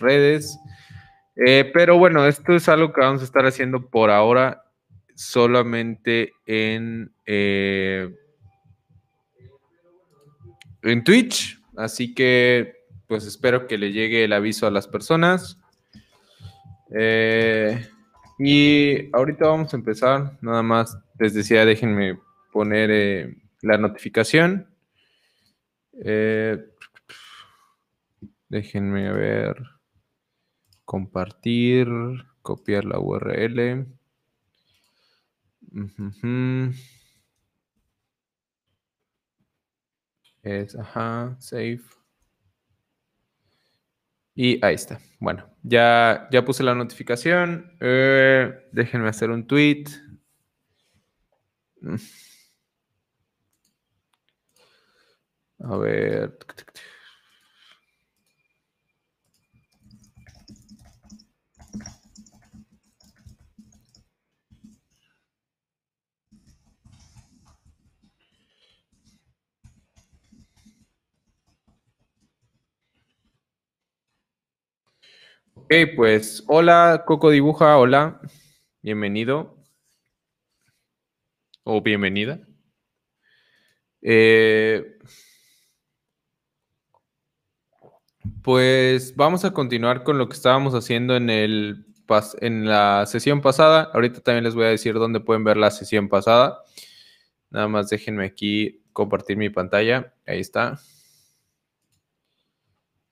redes. Eh, pero bueno, esto es algo que vamos a estar haciendo por ahora solamente en, eh, en Twitch. Así que pues espero que le llegue el aviso a las personas. Eh, y ahorita vamos a empezar. Nada más les decía, déjenme poner la notificación. Eh, Déjenme ver. Compartir, copiar la URL. Es, ajá, save. Y ahí está. Bueno, ya, ya puse la notificación. Eh, déjenme hacer un tweet. Mm. A ver. Ok, pues hola, Coco Dibuja, hola, bienvenido o bienvenida. Eh, pues vamos a continuar con lo que estábamos haciendo en, el, en la sesión pasada. Ahorita también les voy a decir dónde pueden ver la sesión pasada. Nada más déjenme aquí compartir mi pantalla. Ahí está.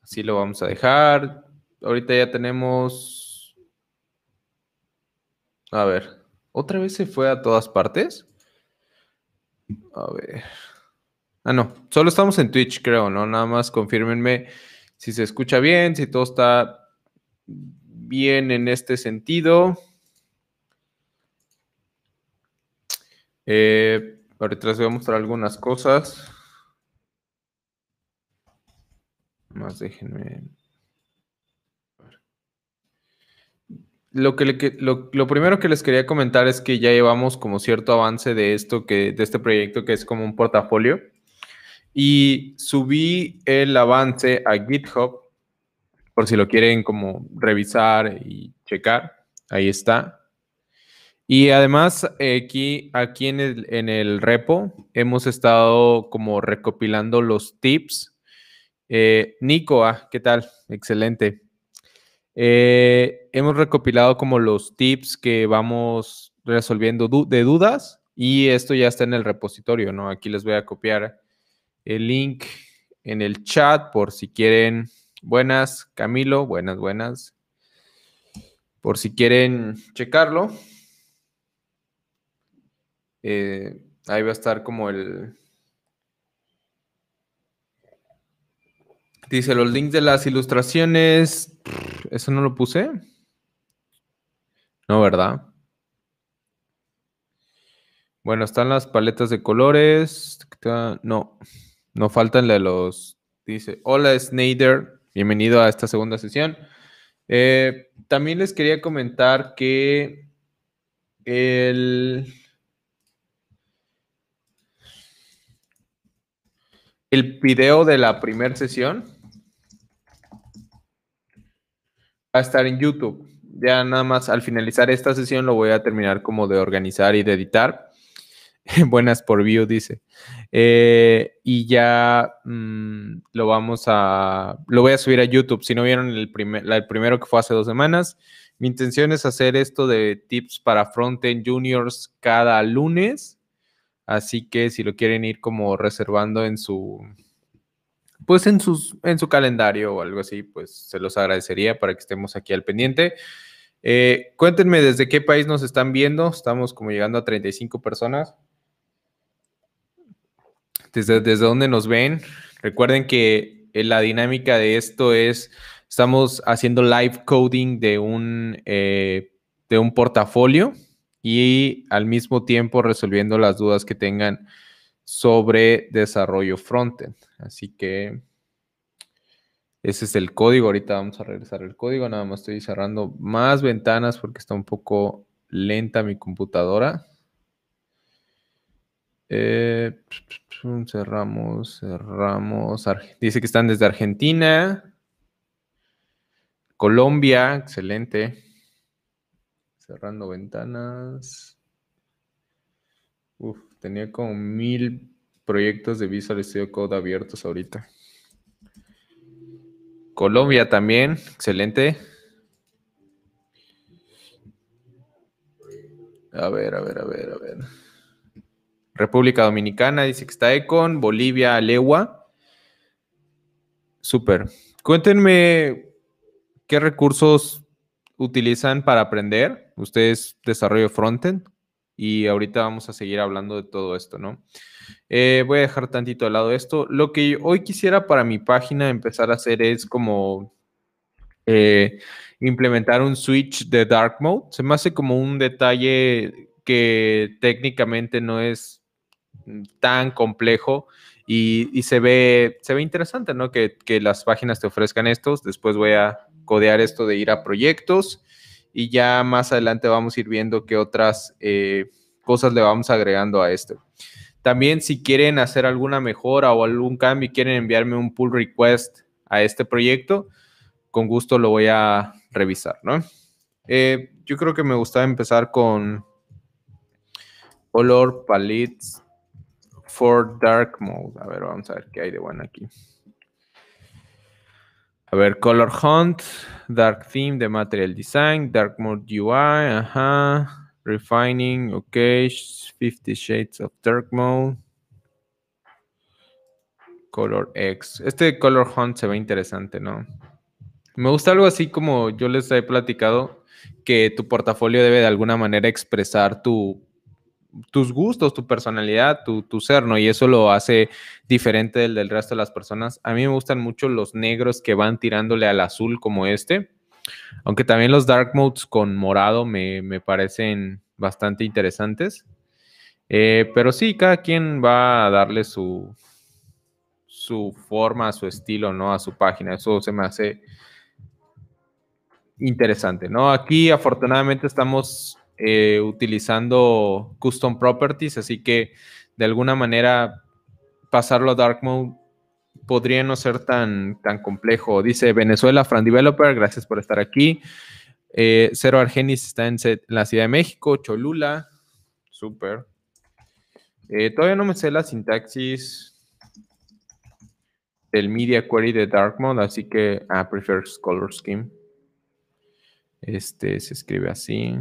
Así lo vamos a dejar ahorita ya tenemos... A ver, ¿otra vez se fue a todas partes? A ver. Ah, no, solo estamos en Twitch, creo, ¿no? Nada más confirmenme si se escucha bien, si todo está bien en este sentido. ahorita eh, les voy a mostrar algunas cosas. Más déjenme. Lo, que, lo, primero que les quería comentar es que ya llevamos como cierto avance de esto, que, de este proyecto que es como un portafolio. Y subí el avance a GitHub, por si lo quieren como revisar y checar. Ahí está. Y además, eh, aquí, en, el, en el repo hemos estado como recopilando los tips. Eh, Nico, Nicoa, ah, ¿qué tal? Excelente. Eh, hemos recopilado como los tips que vamos resolviendo de dudas y esto ya está en el repositorio, ¿no? Aquí les voy a copiar el link en el chat por si quieren. Buenas, Camilo, buenas, buenas. Por si quieren checarlo. Eh, ahí va a estar como el, Dice los links de las ilustraciones. Eso no lo puse. No, ¿verdad? Bueno, están las paletas de colores. No, no faltan de los. Dice: Hola, Snyder. Bienvenido a esta segunda sesión. Eh, también les quería comentar que el. El video de la primera sesión a estar en YouTube. Ya nada más al finalizar esta sesión lo voy a terminar como de organizar y de editar. Buenas por view, dice. Eh, y ya mm, lo vamos a. Lo voy a subir a YouTube. Si no vieron el, primer, el primero que fue hace dos semanas, mi intención es hacer esto de tips para frontend juniors cada lunes. Así que si lo quieren ir como reservando en su pues en, sus, en su calendario o algo así, pues se los agradecería para que estemos aquí al pendiente. Eh, cuéntenme desde qué país nos están viendo. Estamos como llegando a 35 personas. Desde, desde dónde nos ven. Recuerden que eh, la dinámica de esto es, estamos haciendo live coding de un, eh, de un portafolio y al mismo tiempo resolviendo las dudas que tengan sobre desarrollo frontend. Así que ese es el código. Ahorita vamos a regresar el código. Nada más estoy cerrando más ventanas porque está un poco lenta mi computadora. Eh, cerramos, cerramos. Dice que están desde Argentina. Colombia, excelente. Cerrando ventanas. Uf tenía como mil proyectos de Visual Studio Code abiertos ahorita. Colombia también, excelente. A ver, a ver, a ver, a ver. República Dominicana dice que está Econ, Bolivia, Legua. Súper. Cuéntenme qué recursos utilizan para aprender. Ustedes desarrollo frontend y ahorita vamos a seguir hablando de todo esto, ¿no? Eh, voy a dejar tantito de lado esto. Lo que hoy quisiera para mi página empezar a hacer es como eh, implementar un switch de dark mode. Se me hace como un detalle que técnicamente no es tan complejo y, se, ve, se ve interesante, ¿no? Que, que las páginas te ofrezcan estos. Después voy a codear esto de ir a proyectos y ya más adelante vamos a ir viendo qué otras eh, cosas le vamos agregando a esto. También si quieren hacer alguna mejora o algún cambio quieren enviarme un pull request a este proyecto, con gusto lo voy a revisar, ¿no? Eh, yo creo que me gustaba empezar con color palettes for dark mode. A ver, vamos a ver qué hay de bueno aquí. A ver, Color Hunt, Dark Theme de Material Design, Dark Mode UI, ajá. Refining, ok. 50 Shades of Dark Mode. Color X. Este Color Hunt se ve interesante, ¿no? Me gusta algo así como yo les he platicado, que tu portafolio debe de alguna manera expresar tu tus gustos, tu personalidad, tu, tu, ser, ¿no? Y eso lo hace diferente del, resto de las personas. A mí me gustan mucho los negros que van tirándole al azul como este, aunque también los dark modes con morado me, parecen bastante interesantes. Eh, pero sí, cada quien va a darle su, su forma, su estilo, ¿no? A su página. Eso se me hace interesante, ¿no? Aquí afortunadamente estamos eh, utilizando custom properties, así que de alguna manera pasarlo a dark mode podría no ser tan, tan complejo. Dice Venezuela, Fran Developer, gracias por estar aquí. Eh, Cero Argenis está en, la Ciudad de México, Cholula, súper. Eh, todavía no me sé la sintaxis del media query de dark mode, así que ah, prefer color scheme. Este se escribe así.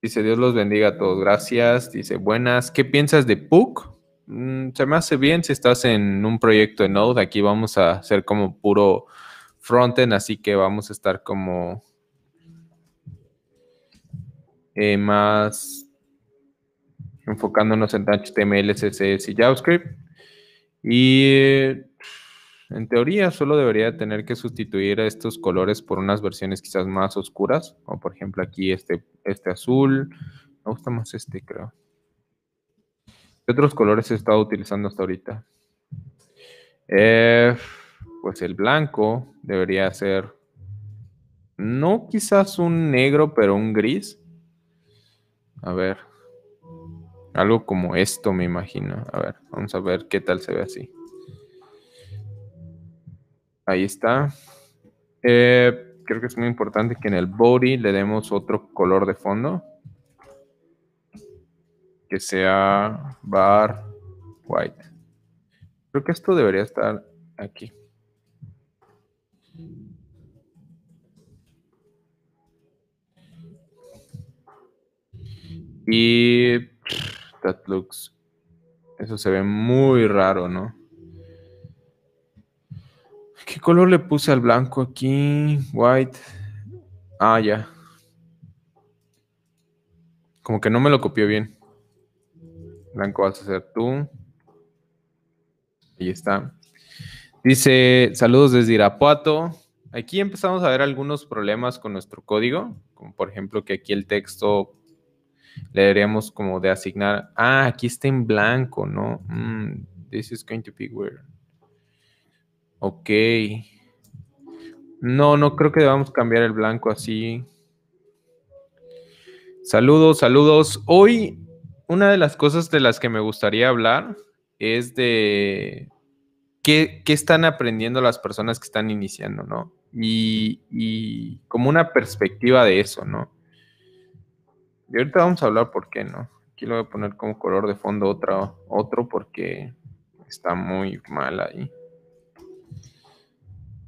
Dice, Dios los bendiga a todos, gracias. Dice, buenas, ¿qué piensas de PUC? Mm, se me hace bien si estás en un proyecto de Node. Aquí vamos a hacer como puro frontend, así que vamos a estar como eh, más enfocándonos en HTML, CSS y JavaScript. Y eh, en teoría, solo debería tener que sustituir a estos colores por unas versiones quizás más oscuras, como por ejemplo aquí este, este azul. Me gusta más este, creo. ¿Qué otros colores he estado utilizando hasta ahorita? Eh, pues el blanco debería ser, no quizás un negro, pero un gris. A ver, algo como esto me imagino. A ver, vamos a ver qué tal se ve así. Ahí está. Eh, creo que es muy importante que en el body le demos otro color de fondo. Que sea bar white. Creo que esto debería estar aquí. Y that looks. Eso se ve muy raro, ¿no? ¿Qué color le puse al blanco aquí? White. Ah, ya. Como que no me lo copió bien. Blanco vas a ser tú. Ahí está. Dice, saludos desde Irapuato. Aquí empezamos a ver algunos problemas con nuestro código, como por ejemplo que aquí el texto le deberíamos como de asignar, ah, aquí está en blanco, ¿no? Mm, this is going to be weird. Ok. No, no creo que debamos cambiar el blanco así. Saludos, saludos. Hoy una de las cosas de las que me gustaría hablar es de qué, están aprendiendo las personas que están iniciando, ¿no? Y, como una perspectiva de eso, ¿no? Y ahorita vamos a hablar por qué, ¿no? Aquí lo voy a poner como color de fondo otro otro porque está muy mal ahí.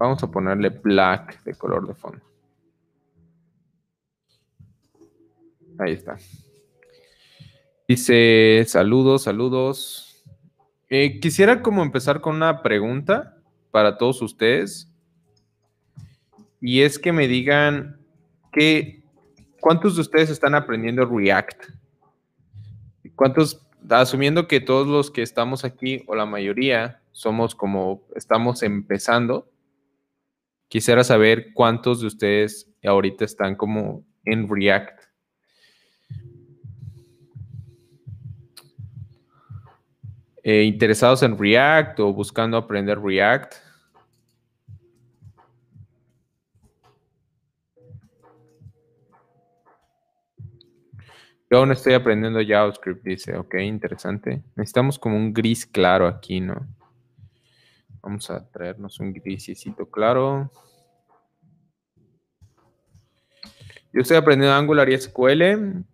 Vamos a ponerle black de color de fondo. Ahí está. Dice, saludos, saludos. Eh, quisiera como empezar con una pregunta para todos ustedes. Y es que me digan que, ¿cuántos de ustedes están aprendiendo React? ¿Cuántos, asumiendo que todos los que estamos aquí o la mayoría somos como, estamos empezando, Quisiera saber cuántos de ustedes ahorita están como en React. Eh, interesados en React o buscando aprender React. Yo aún estoy aprendiendo JavaScript, dice, ok, interesante. Necesitamos como un gris claro aquí, ¿no? Vamos a traernos un grisecito claro. Yo estoy aprendiendo Angular y SQL.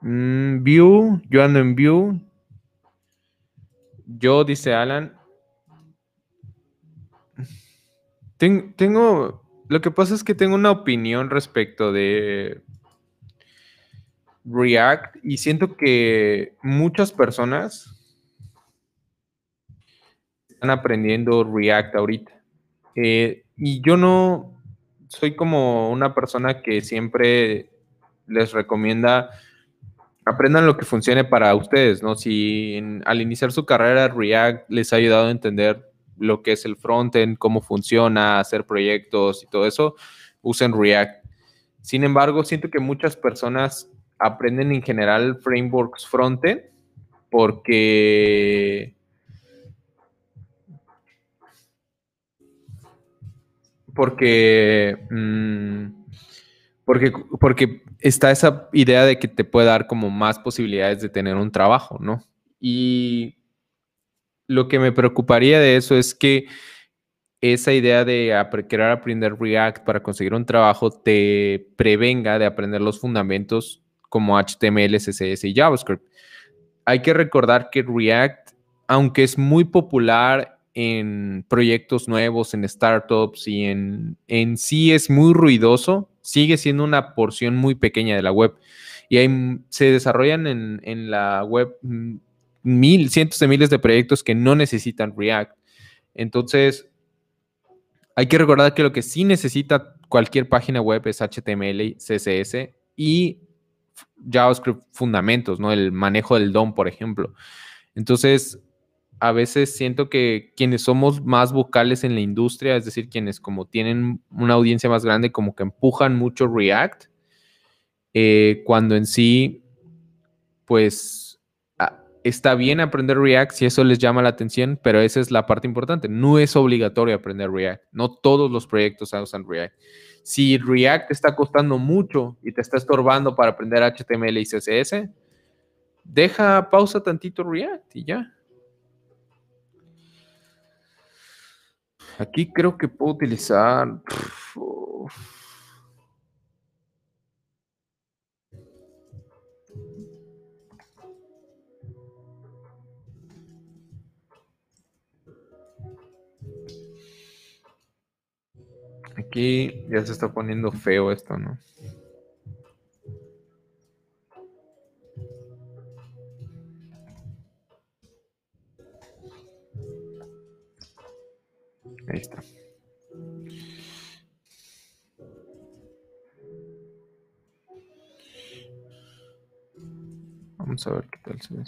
Mm, view, yo ando en View. Yo, dice Alan. tengo, lo que pasa es que tengo una opinión respecto de React y siento que muchas personas están aprendiendo React ahorita. Eh, y yo no soy como una persona que siempre les recomienda aprendan lo que funcione para ustedes, ¿no? Si al iniciar su carrera React les ha ayudado a entender lo que es el frontend, cómo funciona, hacer proyectos y todo eso, usen React. Sin embargo, siento que muchas personas aprenden en general frameworks frontend porque porque, mm, porque, porque está esa idea de que te puede dar como más posibilidades de tener un trabajo, ¿no? Y lo que me preocuparía de eso es que esa idea de querer aprender React para conseguir un trabajo te prevenga de aprender los fundamentos como HTML, CSS y JavaScript. Hay que recordar que React, aunque es muy popular en proyectos nuevos, en startups y en, en sí es muy ruidoso, sigue siendo una porción muy pequeña de la web. Y se desarrollan en, en la web mil, cientos de miles de proyectos que no necesitan React. Entonces, hay que recordar que lo que sí necesita cualquier página web es HTML, CSS y JavaScript fundamentos, ¿no? El manejo del DOM, por ejemplo. Entonces, a veces siento que quienes somos más vocales en la industria, es decir, quienes como tienen una audiencia más grande, como que empujan mucho React, eh, cuando en sí, pues ah, está bien aprender React si eso les llama la atención, pero esa es la parte importante. No es obligatorio aprender React. No todos los proyectos usan React. Si React te está costando mucho y te está estorbando para aprender HTML y CSS, deja pausa tantito React y ya. Aquí creo que puedo utilizar. Aquí ya se está poniendo feo esto, ¿no? Ahí está. Vamos a ver qué tal se ve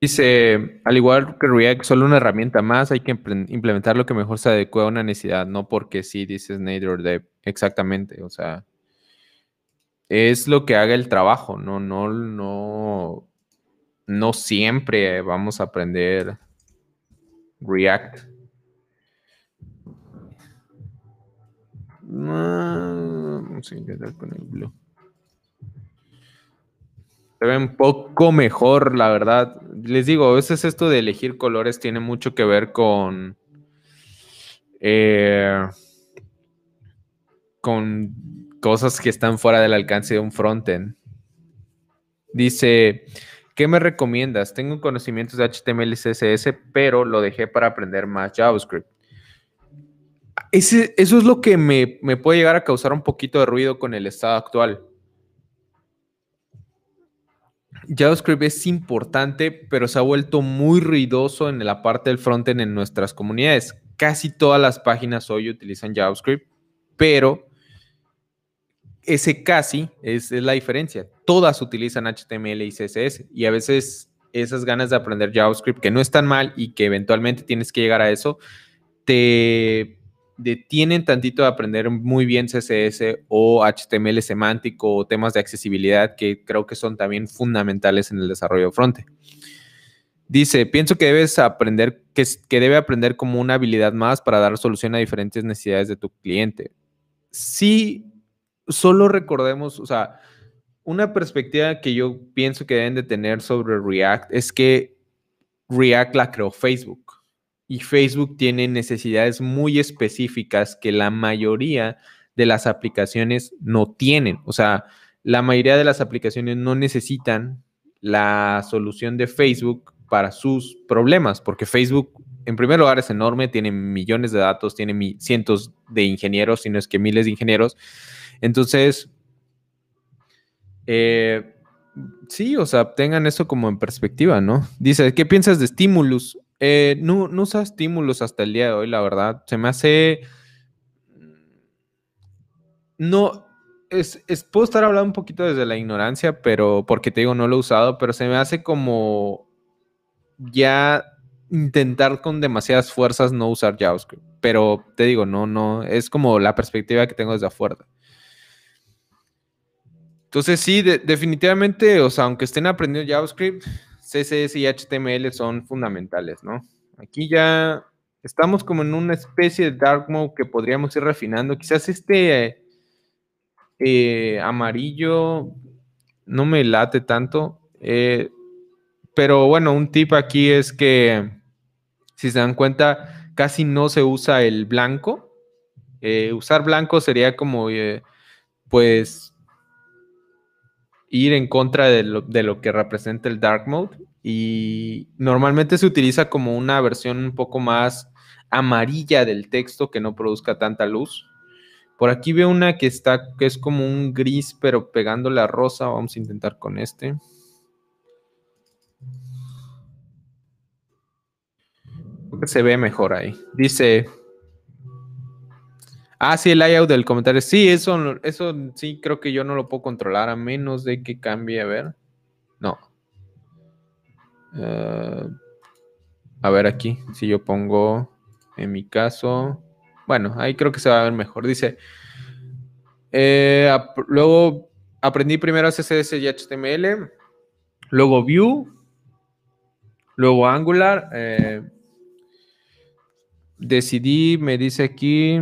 Dice, al igual que React, solo una herramienta más, hay que implementar lo que mejor se adecue a una necesidad, no porque sí, dices Nader Dev. Exactamente, o sea, es lo que haga el trabajo, no, no, no, no siempre vamos a aprender React. Ah, vamos a intentar con el blue. Se ve un poco mejor, la verdad. Les digo, a veces esto de elegir colores tiene mucho que ver con. Eh, con cosas que están fuera del alcance de un frontend. Dice, ¿qué me recomiendas? Tengo conocimientos de HTML y CSS, pero lo dejé para aprender más JavaScript. eso es lo que me puede llegar a causar un poquito de ruido con el estado actual. JavaScript es importante, pero se ha vuelto muy ruidoso en la parte del frontend en nuestras comunidades. Casi todas las páginas hoy utilizan JavaScript, pero ese casi es, la diferencia. Todas utilizan HTML y CSS y a veces esas ganas de aprender JavaScript que no están mal y que eventualmente tienes que llegar a eso, te detienen tantito de aprender muy bien CSS o HTML semántico o temas de accesibilidad que creo que son también fundamentales en el desarrollo front. Dice, pienso que debes aprender, que, que debe aprender como una habilidad más para dar solución a diferentes necesidades de tu cliente. Sí, solo recordemos, o sea, una perspectiva que yo pienso que deben de tener sobre React es que React la creó Facebook y Facebook tiene necesidades muy específicas que la mayoría de las aplicaciones no tienen. O sea, la mayoría de las aplicaciones no necesitan la solución de Facebook para sus problemas, porque Facebook, en primer lugar, es enorme, tiene millones de datos, tiene cientos de ingenieros, si es que miles de ingenieros, entonces, eh, sí, o sea, tengan eso como en perspectiva, ¿no? Dice, ¿qué piensas de estímulos? Eh, no, no usa estímulos hasta el día de hoy, la verdad. Se me hace... No, es, puedo estar hablando un poquito desde la ignorancia, pero porque te digo, no lo he usado, pero se me hace como ya intentar con demasiadas fuerzas no usar JavaScript. Pero te digo, no, no, es como la perspectiva que tengo desde afuera. Entonces, sí, definitivamente, o sea, aunque estén aprendiendo JavaScript, CSS y HTML son fundamentales, ¿no? Aquí ya estamos como en una especie de dark mode que podríamos ir refinando. Quizás este eh, amarillo no me late tanto. Eh, pero bueno, un tip aquí es que, si se dan cuenta, casi no se usa el blanco. Eh, usar blanco sería como, pues, ir en contra de lo, que representa el Dark Mode. Y normalmente se utiliza como una versión un poco más amarilla del texto que no produzca tanta luz. Por aquí veo una que está, que es como un gris, pero pegando la rosa. Vamos a intentar con este. Creo que se ve mejor ahí. Dice, Ah, sí, el layout del comentario. Sí, eso, eso sí creo que yo no lo puedo controlar a menos de que cambie. A ver. No. Eh, a ver aquí. Si yo pongo en mi caso. Bueno, ahí creo que se va a ver mejor. Dice. Eh, luego aprendí primero CSS y HTML. Luego View. Luego Angular. Eh, decidí, me dice aquí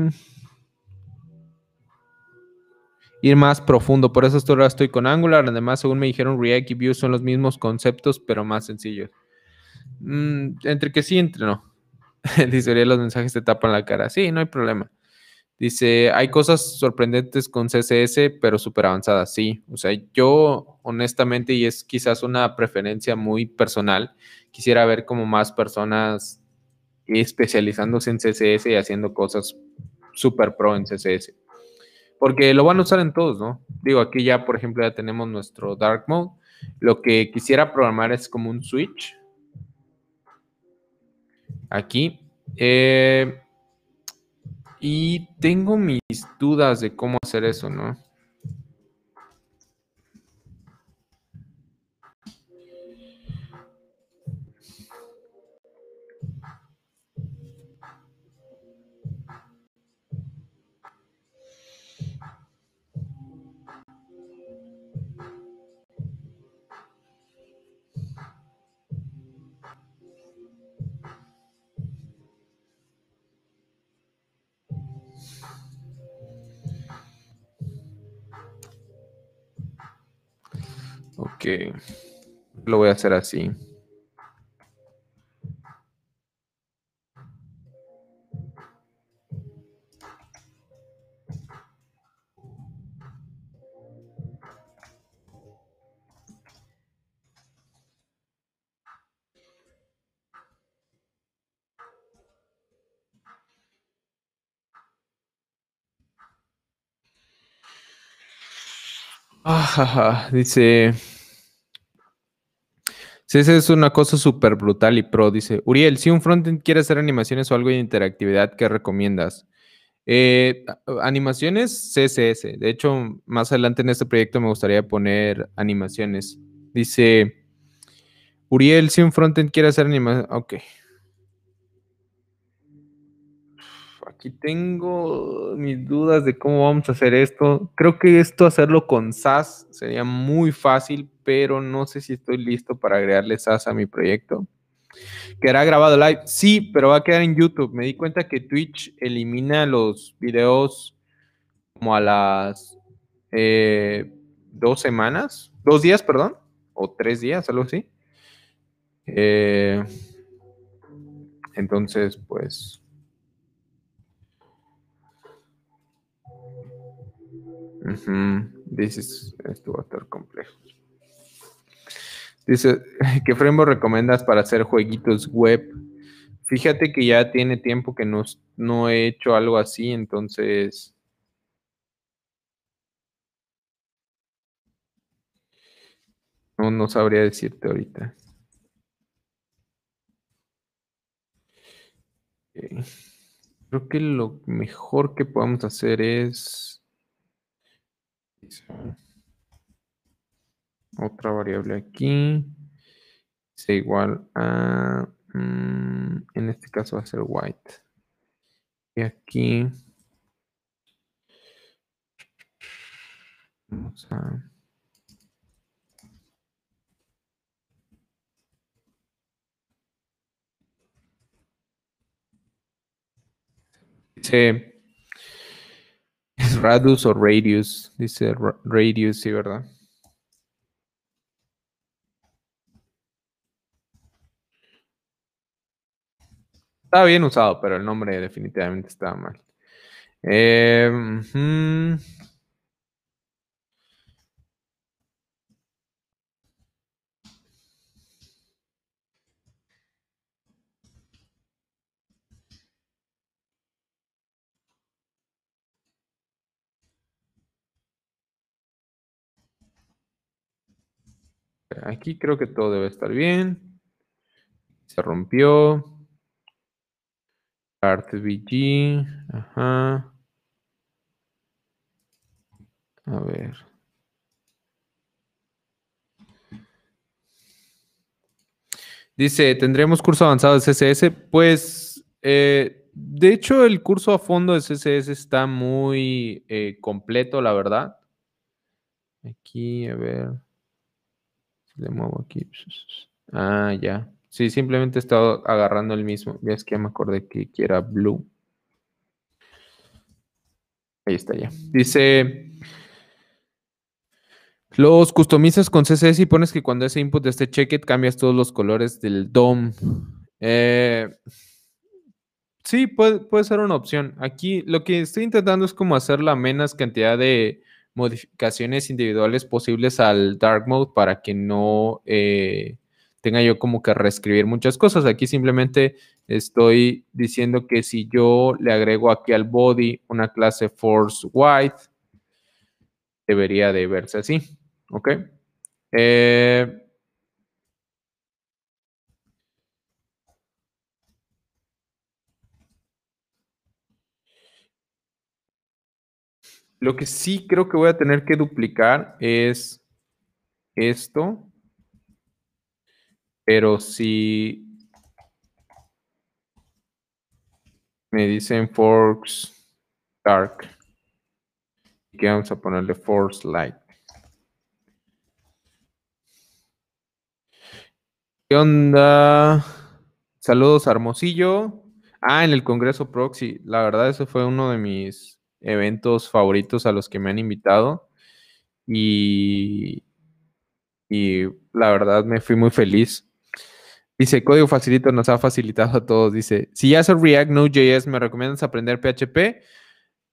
ir más profundo. Por eso ahora estoy con Angular. Además, según me dijeron, React y Vue son los mismos conceptos, pero más sencillos. Mm, entre que sí, entre no. Dice, los mensajes te tapan la cara. Sí, no hay problema. Dice, hay cosas sorprendentes con CSS, pero súper avanzadas. Sí, o sea, yo honestamente, y es quizás una preferencia muy personal, quisiera ver como más personas especializándose en CSS y haciendo cosas súper pro en CSS porque lo van a usar en todos, ¿no? Digo, aquí ya, por ejemplo, ya tenemos nuestro Dark Mode. Lo que quisiera programar es como un switch. Aquí. Eh, y tengo mis dudas de cómo hacer eso, ¿no? Ok. Lo voy a hacer así. Ah, dice. Sí, es una cosa súper brutal y pro, dice. Uriel, si un frontend quiere hacer animaciones o algo de interactividad, ¿qué recomiendas? Eh, animaciones CSS. De hecho, más adelante en este proyecto me gustaría poner animaciones. Dice Uriel, si un frontend quiere hacer animaciones. Ok. aquí tengo mis dudas de cómo vamos a hacer esto. Creo que esto hacerlo con SAS sería muy fácil, pero no sé si estoy listo para agregarle SAS a mi proyecto. ¿Quedará grabado live? Sí, pero va a quedar en YouTube. Me di cuenta que Twitch elimina los videos como a las eh, dos semanas, dos días, perdón, o tres días, algo así. Eh, entonces, pues Uh Dices, esto va a estar complejo. Dice, ¿qué framework recomiendas para hacer jueguitos web? Fíjate que ya tiene tiempo que no, no he hecho algo así, entonces... No, sabría decirte ahorita. Creo que lo mejor que podemos hacer es... Otra variable aquí. Es igual a, mm, en este caso va a ser white. Y aquí. Vamos ¿Es radius o Radius? Dice Radius, sí, ¿verdad? Está bien usado, pero el nombre definitivamente estaba mal. Eh, Aquí creo que todo debe estar bien. Se rompió. ArtVG. Ajá. A ver. Dice, ¿tendremos curso avanzado de CSS? Pues, eh, de hecho, el curso a fondo de CSS está muy eh, completo, la verdad. Aquí, a ver le muevo aquí. Ah, ya. Sí, simplemente he estado agarrando el mismo. Ya es que me acordé que era blue. Ahí está ya. Dice. Los customizas con CSS y pones que cuando ese input de este checked cambias todos los colores del DOM. Eh, sí, puede, puede, ser una opción. Aquí lo que estoy intentando es como hacer la menos cantidad de, modificaciones individuales posibles al dark mode para que no eh, tenga yo como que reescribir muchas cosas. Aquí simplemente estoy diciendo que si yo le agrego aquí al body una clase force white, debería de verse así. ¿Ok? Eh, Lo que sí creo que voy a tener que duplicar es esto. Pero si me dicen forks dark. Y que vamos a ponerle force light. ¿Qué onda? Saludos, Hermosillo. Ah, en el Congreso Proxy. La verdad, ese fue uno de mis eventos favoritos a los que me han invitado y, y la verdad me fui muy feliz. Dice, Código Facilito nos ha facilitado a todos. Dice, si ya soy React Node.js, ¿me recomiendas aprender PHP?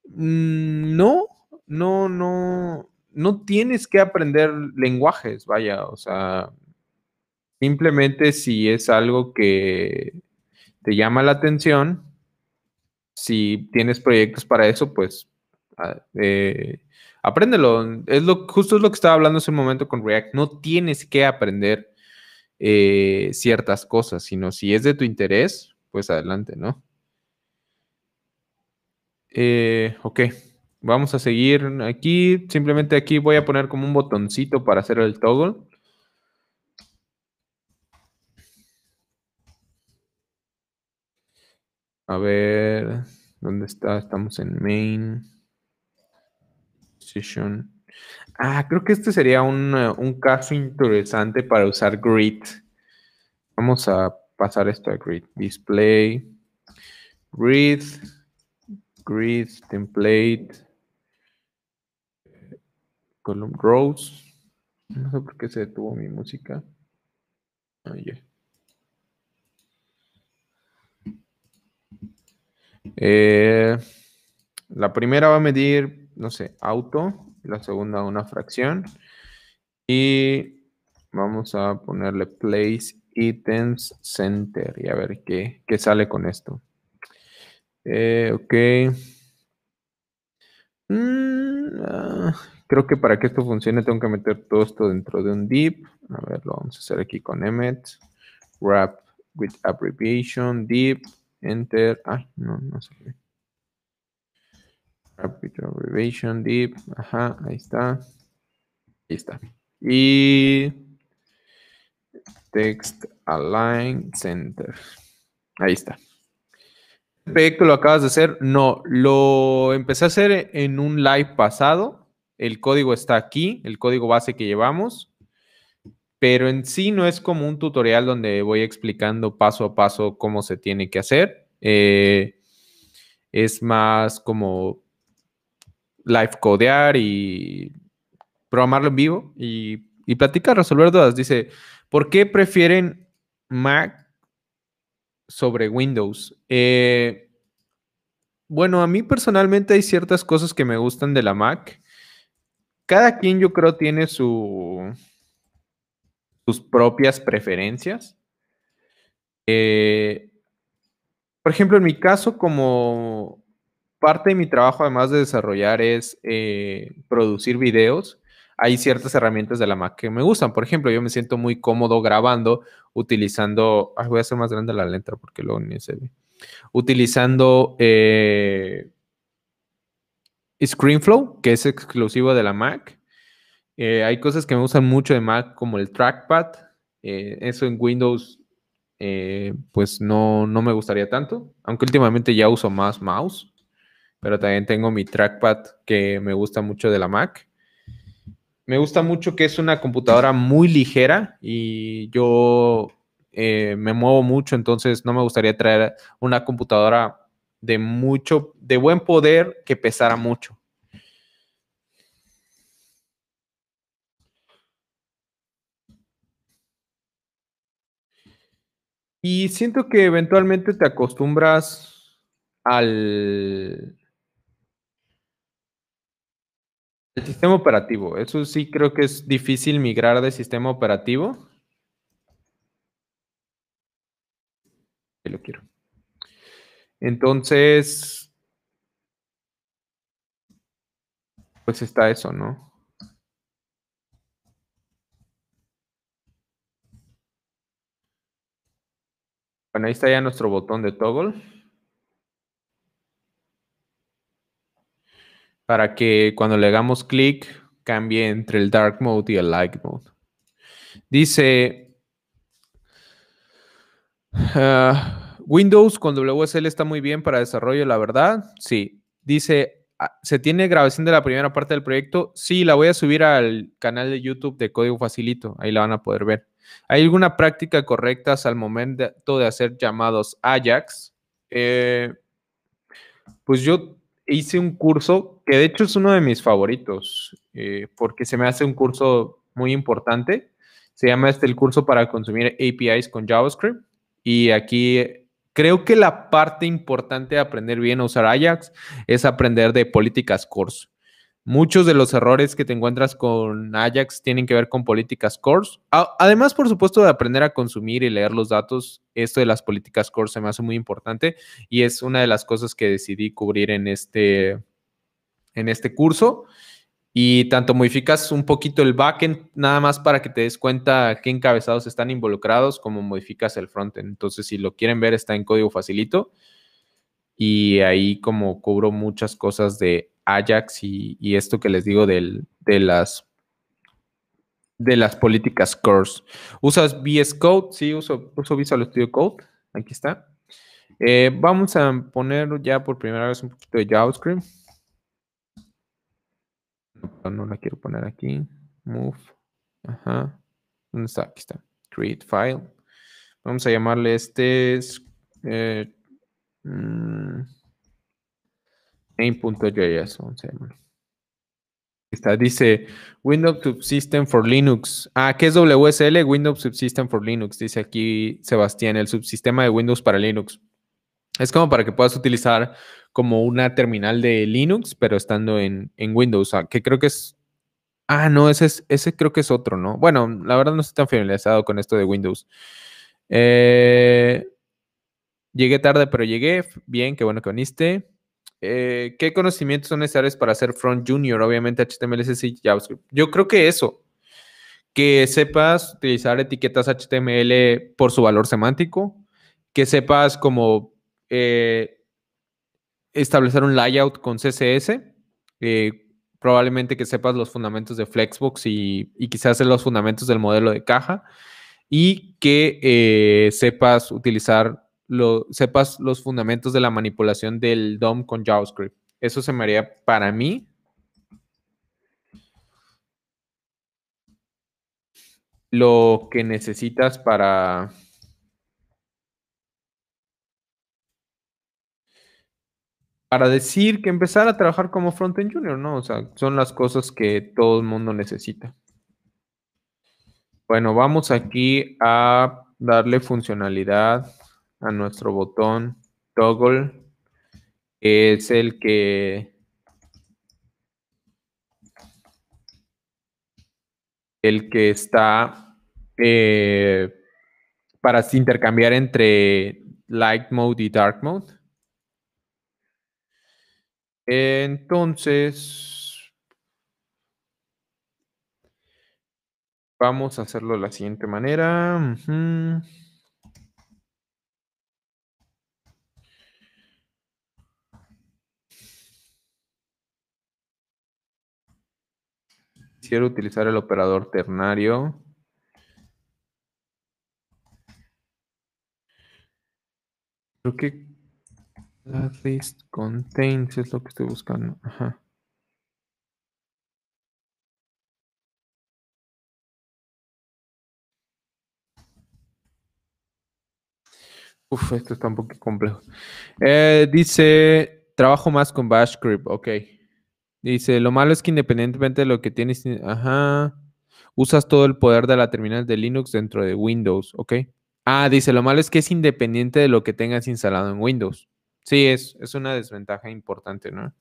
Mm, no, no, no, no tienes que aprender lenguajes, vaya, o sea, simplemente si es algo que te llama la atención, si tienes proyectos para eso, pues ah, eh, apréndelo. Es lo, justo es lo que estaba hablando hace un momento con React. No tienes que aprender eh, ciertas cosas, sino si es de tu interés, pues adelante, ¿no? Eh, ok, vamos a seguir aquí. Simplemente aquí voy a poner como un botoncito para hacer el toggle. A ver, ¿dónde está? Estamos en main. Position. Ah, creo que este sería un, eh, un caso interesante para usar grid. Vamos a pasar esto a grid. Display, grid, grid, template, column rows. No sé por qué se detuvo mi música. Ah, Eh, la primera va a medir, no sé, auto, la segunda una fracción. Y vamos a ponerle place items center y a ver qué, sale con esto. Eh, ok. Mm, ah, creo que para que esto funcione tengo que meter todo esto dentro de un deep. A ver, lo vamos a hacer aquí con emmet. Wrap with abbreviation, deep. Enter. Ah, no, no se ve. Capital Abbreviation, Deep. Ajá, ahí está. Ahí está. Y Text Align Center. Ahí está. lo acabas de hacer? No, lo empecé a hacer en un live pasado. El código está aquí, el código base que llevamos pero en sí no es como un tutorial donde voy explicando paso a paso cómo se tiene que hacer. Eh, es más como live codear y programarlo en vivo y, y platicar, resolver dudas. Dice, ¿por qué prefieren Mac sobre Windows? Eh, bueno, a mí personalmente hay ciertas cosas que me gustan de la Mac. Cada quien yo creo tiene su, sus propias preferencias. Eh, por ejemplo, en mi caso, como parte de mi trabajo, además de desarrollar, es eh, producir videos, hay ciertas herramientas de la Mac que me gustan. Por ejemplo, yo me siento muy cómodo grabando utilizando. voy a hacer más grande la letra porque luego ni se ve. Utilizando eh, ScreenFlow, que es exclusivo de la Mac. Eh, hay cosas que me gustan mucho de Mac, como el trackpad. Eh, eso en Windows, eh, pues no, no, me gustaría tanto. Aunque últimamente ya uso más mouse. Pero también tengo mi trackpad que me gusta mucho de la Mac. Me gusta mucho que es una computadora muy ligera y yo me muevo mucho, entonces no me gustaría traer una computadora de mucho, de buen poder que pesara mucho. Y siento que eventualmente te acostumbras al, sistema operativo. Eso sí creo que es difícil migrar de sistema operativo. Ahí lo quiero. Entonces, pues está eso, ¿no? Bueno, ahí está ya nuestro botón de toggle. Para que cuando le hagamos clic cambie entre el dark mode y el light mode. Dice, ah, Windows con WSL está muy bien para desarrollo, la verdad. Sí. Dice, ah, ¿se tiene grabación de la primera parte del proyecto? Sí, la voy a subir al canal de YouTube de Código Facilito. Ahí la van a poder ver. ¿Hay alguna práctica correcta al momento de hacer llamados Ajax? Eh, pues yo hice un curso que de hecho es uno de mis favoritos, eh, porque se me hace un curso muy importante. Se llama este el curso para consumir APIs con JavaScript. Y aquí eh, creo que la parte importante de aprender bien a usar Ajax es aprender de políticas Courses. Muchos de los errores que te encuentras con Ajax tienen que ver con políticas cores. Además, por supuesto, de aprender a consumir y leer los datos, esto de las políticas cores se me hace muy importante y es una de las cosas que decidí cubrir en este, en este curso. Y tanto modificas un poquito el backend, nada más para que te des cuenta qué encabezados están involucrados, como modificas el frontend. Entonces, si lo quieren ver, está en código facilito. Y ahí como cubro muchas cosas de Ajax y, esto que les digo del, de las de las políticas course ¿Usas VS Code? Sí, uso, uso Visual Studio Code. Aquí está. Eh, vamos a poner ya por primera vez un poquito de JavaScript. No, la quiero poner aquí. Move. Ajá. ¿Dónde está? Aquí está. Create file. Vamos a llamarle este. Eh, mm, Name.js. Está, dice Windows Subsystem for Linux. Ah, ¿qué es WSL? Windows Subsystem for Linux. Dice aquí Sebastián, el subsistema de Windows para Linux. Es como para que puedas utilizar como una terminal de Linux, pero estando en, Windows, ah, que creo que es... Ah, no, ese, es, ese creo que es otro, ¿no? Bueno, la verdad no estoy tan familiarizado con esto de Windows. Eh, llegué tarde, pero llegué. Bien, qué bueno que viniste. Eh, ¿qué conocimientos son necesarios para hacer front junior? Obviamente HTML, CSS y JavaScript. Yo creo que eso, que sepas utilizar etiquetas HTML por su valor semántico, que sepas cómo eh, establecer un layout con CSS, eh, probablemente que sepas los fundamentos de Flexbox y, y, quizás los fundamentos del modelo de caja, y que sepas utilizar lo, sepas los fundamentos de la manipulación del DOM con JavaScript. Eso se me haría para mí. Lo que necesitas para... Para decir que empezar a trabajar como frontend junior, ¿no? O sea, son las cosas que todo el mundo necesita. Bueno, vamos aquí a darle funcionalidad a nuestro botón toggle, es el que el que está eh, para intercambiar entre light mode y dark mode. Entonces, vamos a hacerlo de la siguiente manera. Quisiera utilizar el operador ternario. Creo que list contains es lo que estoy buscando. Uf, esto está un poco complejo. Eh, dice, trabajo más con Bash Script. Ok. Dice, lo malo es que independientemente de lo que tienes, ajá, usas todo el poder de la terminal de Linux dentro de Windows, ¿ok? Ah, dice, lo malo es que es independiente de lo que tengas instalado en Windows. Sí, es, es una desventaja importante, ¿no?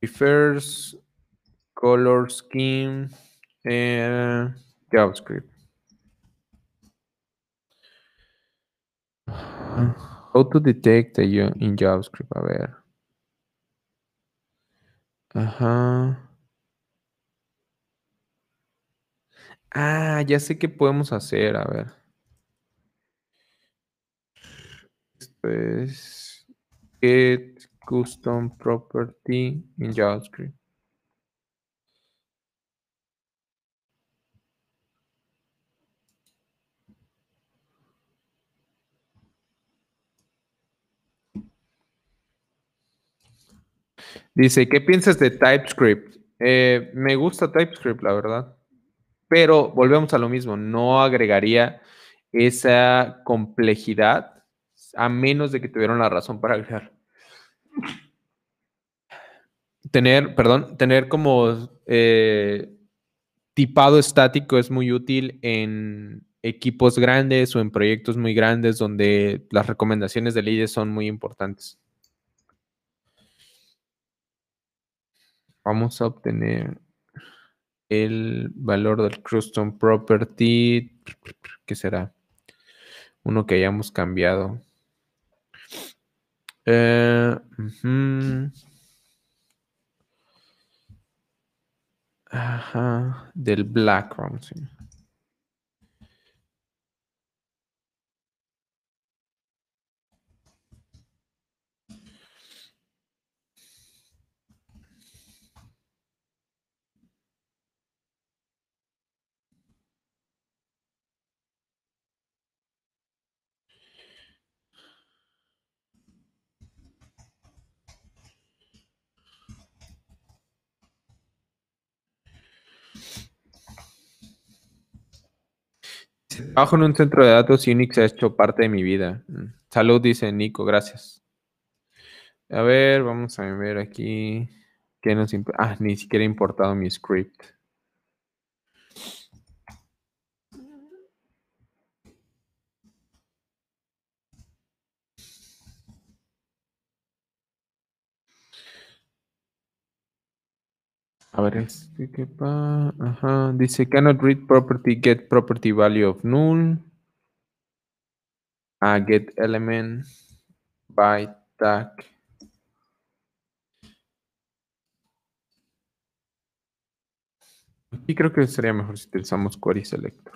Prefers color scheme eh, JavaScript. How to detect in JavaScript, a ver. Ajá. Ah, ya sé que podemos hacer, a ver. Esto es get custom property in JavaScript. Dice, ¿qué piensas de TypeScript? Eh, me gusta TypeScript, la verdad. Pero volvemos a lo mismo, no agregaría esa complejidad a menos de que tuvieran la razón para agregar. Tener, perdón, tener como eh, tipado estático es muy útil en equipos grandes o en proyectos muy grandes donde las recomendaciones de leyes son muy importantes. vamos a obtener el valor del custom property, que será uno que hayamos cambiado. Eh, del black, vamos Trabajo en un centro de datos y Unix ha hecho parte de mi vida. Mm. Salud, dice Nico, gracias. A ver, vamos a ver aquí. ¿Qué nos ah, ni siquiera he importado mi script. A ver, este, que Ajá. Dice, cannot read property, get property value of null. Ah, get element by tag. y creo que sería mejor si utilizamos query selector.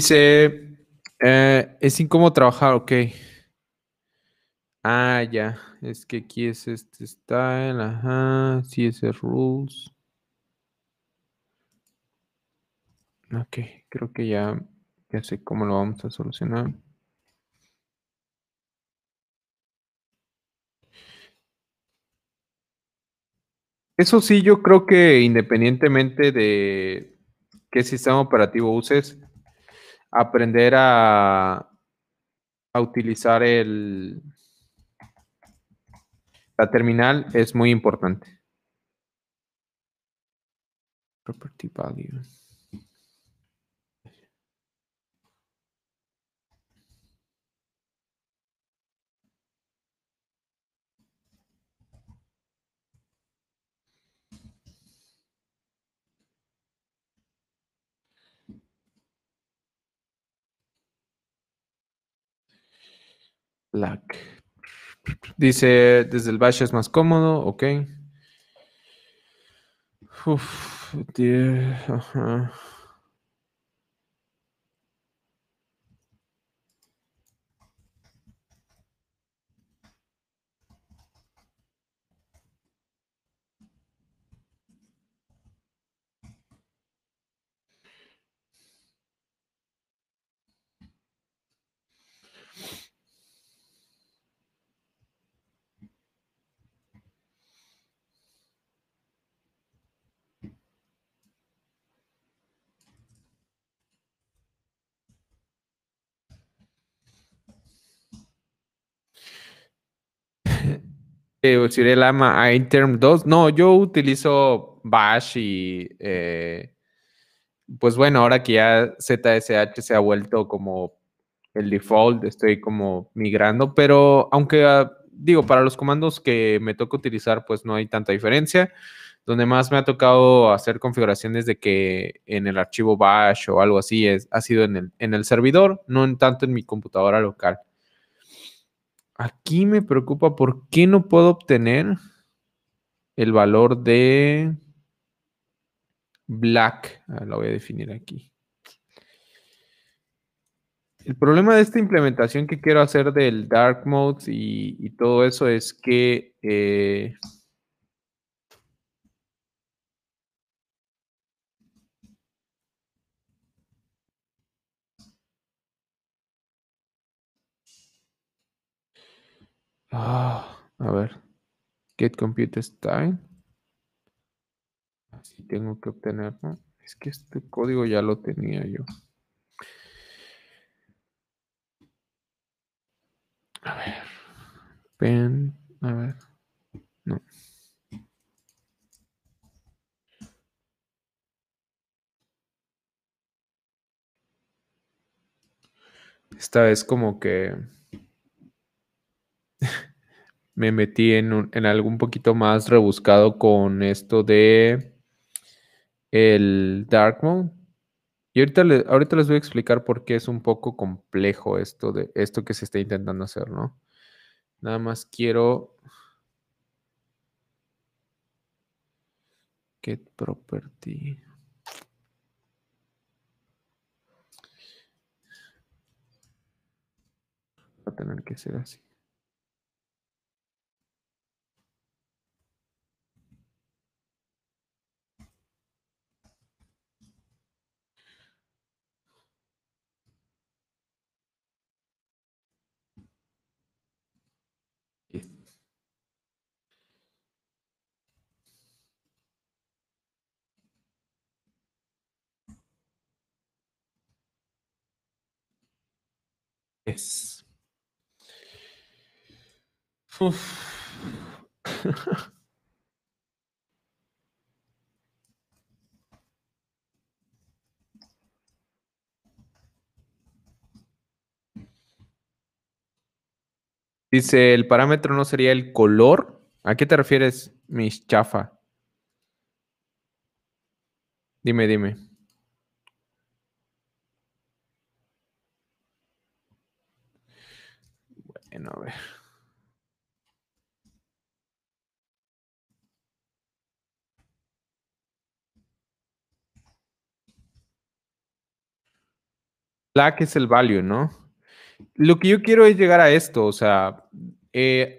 Dice, eh, es incómodo trabajar, ok. Ah, ya. Es que aquí es este style, ajá. el rules. Ok, creo que ya, ya sé cómo lo vamos a solucionar. Eso sí, yo creo que independientemente de qué sistema operativo uses, aprender a, utilizar el, la terminal es muy importante. Property values. Dice, desde el bash es más cómodo, ok. ajá. eh, el ama a Interm 2. No, yo utilizo Bash y eh, pues bueno, ahora que ya ZSH se ha vuelto como el default, estoy como migrando, pero aunque ah, digo, para los comandos que me toca utilizar, pues no hay tanta diferencia. Donde más me ha tocado hacer configuraciones de que en el archivo bash o algo así ha sido en el, en el servidor, no en tanto en mi computadora local. Aquí me preocupa por qué no puedo obtener el valor de black. Ah, lo voy a definir aquí. El problema de esta implementación que quiero hacer del dark mode y, todo eso es que eh, Ah, a ver. Get Computer Style. Así tengo que obtenerlo. Es que este código ya lo tenía yo. A ver. Pen. A ver. No. Esta es como que me metí en, en algo un poquito más rebuscado con esto de el Dark Y ahorita, ahorita les voy a explicar por qué es un poco complejo esto, de, esto que se está intentando hacer, ¿no? Nada más quiero... Get property. Va a tener que ser así. Dice, el parámetro no sería el color. ¿A qué te refieres, mis chafa? Dime, dime. Bueno, a ver. Black es el value, ¿no? Lo que yo quiero es llegar a esto, o sea, eh,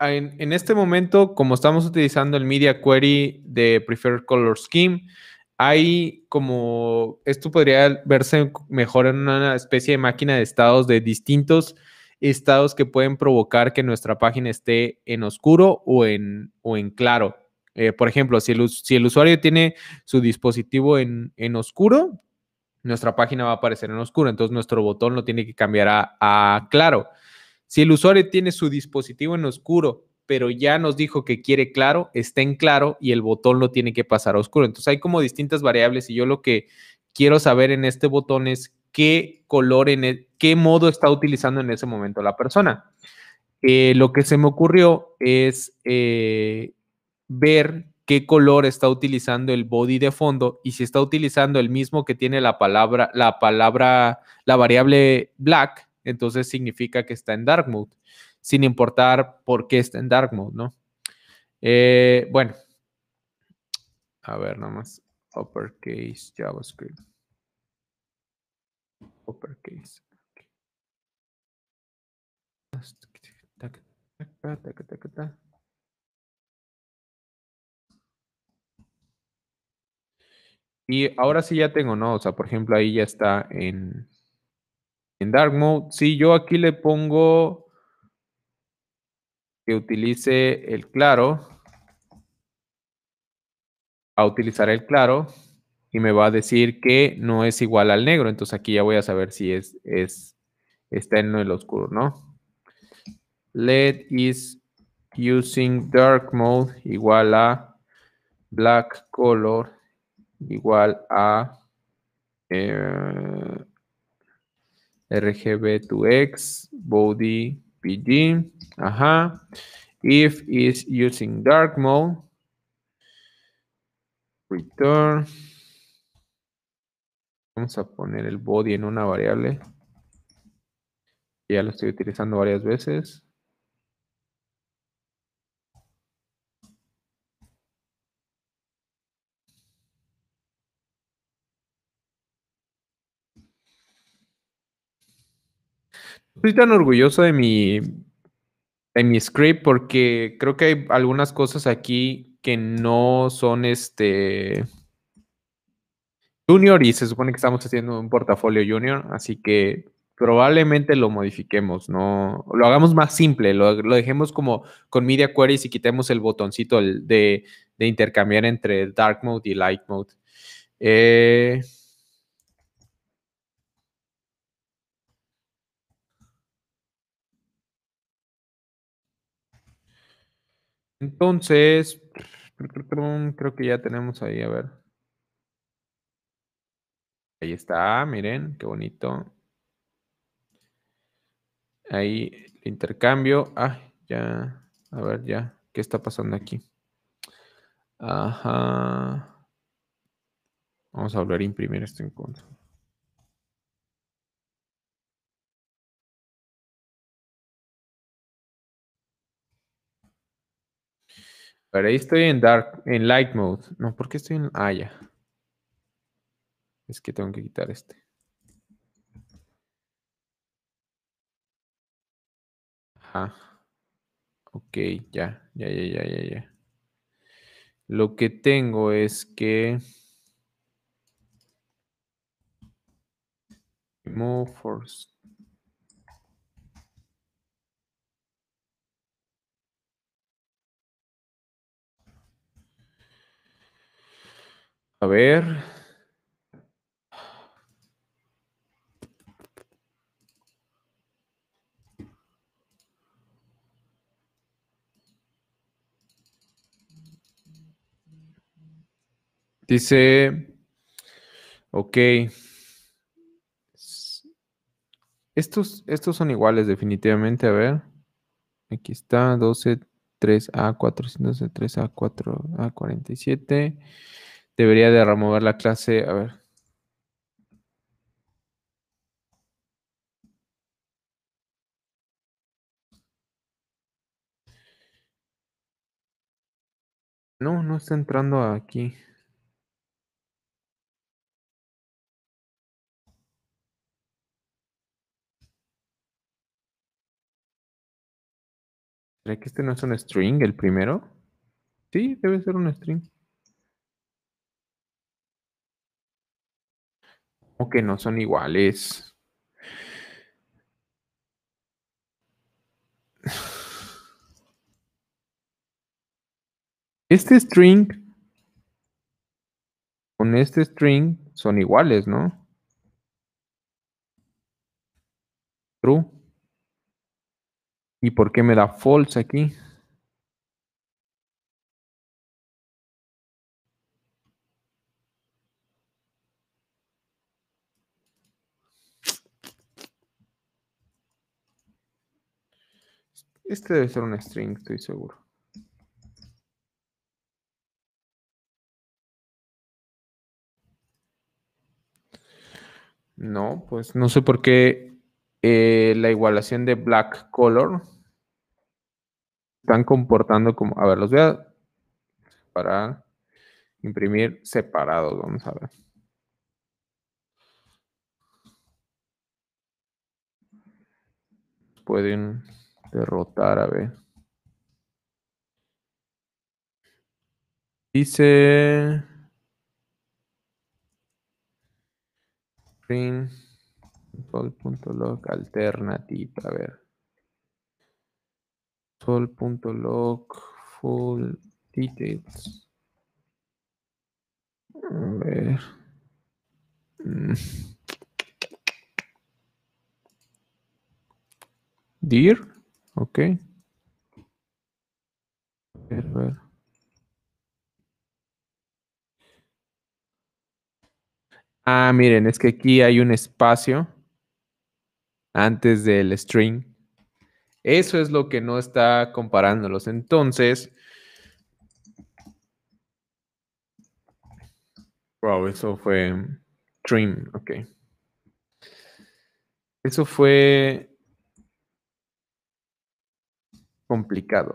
en, en, este momento, como estamos utilizando el Media Query de Preferred Color Scheme, hay como, esto podría verse mejor en una especie de máquina de estados de distintos estados que pueden provocar que nuestra página esté en oscuro o en, o en claro. Eh, por ejemplo, si el, si el, usuario tiene su dispositivo en, oscuro, nuestra página va a aparecer en oscuro, entonces nuestro botón lo tiene que cambiar a, a claro. Si el usuario tiene su dispositivo en oscuro, pero ya nos dijo que quiere claro, está en claro y el botón lo tiene que pasar a oscuro. Entonces hay como distintas variables y yo lo que quiero saber en este botón es qué color, en e, qué modo está utilizando en ese momento la persona. Eh, lo que se me ocurrió es eh, ver qué color está utilizando el body de fondo y si está utilizando el mismo que tiene la palabra, la palabra, la variable black, entonces significa que está en dark mode, sin importar por qué está en dark mode, ¿no? Eh, bueno, a ver, nomás Uppercase JavaScript. Y ahora sí ya tengo, ¿no? O sea, por ejemplo, ahí ya está en, en Dark Mode. Si yo aquí le pongo que utilice el claro, a utilizar el claro y me va a decir que no es igual al negro. Entonces aquí ya voy a saber si es, es está en el oscuro, ¿no? LED is using dark mode igual a black color igual a eh, RGB to x body PG. Ajá. If is using dark mode return vamos a poner el body en una variable. Ya lo estoy utilizando varias veces. Estoy tan orgulloso de mi, de mi script porque creo que hay algunas cosas aquí que no son este junior y se supone que estamos haciendo un portafolio junior, así que probablemente lo modifiquemos, ¿no? Lo hagamos más simple, lo, dejemos como con Media Queries y quitemos el botoncito de, intercambiar entre Dark Mode y Light Mode. Eh, entonces, creo que ya tenemos ahí, a ver. Ahí está, miren, qué bonito. Ahí el intercambio. Ah, ya. A ver, ya. ¿Qué está pasando aquí? Ajá. Vamos a volver a imprimir esto en contra. Pero ahí estoy en dark, en light mode. No, ¿por qué estoy en. Ah, ya. Es que tengo que quitar este. Ajá. Ok, ya, ya, ya, ya, ya, ya. Lo que tengo es que... Move force. A ver. Dice, ok, estos, estos son iguales definitivamente, a ver, aquí está, 12, 3A, 412, 3A, 4A, 47. Debería de remover la clase, a ver, No, no está entrando aquí. que este no es un string, el primero? Sí, debe ser un string. O que no son iguales. Este string con este string son iguales, ¿no? True. ¿Y por qué me da false aquí? Este debe ser un string, estoy seguro. No, pues no sé por qué eh, la igualación de black color están comportando como, a ver, los voy a imprimir separados, vamos a ver. Pueden derrotar, a ver. Dice... Print sol.log alternative, a ver. Sol.log full details. A ver. Mm. ok. Ah, miren, es que aquí hay un espacio antes del string. Eso es lo que no está comparándolos. Entonces, wow, eso fue trim, ok. Eso fue complicado.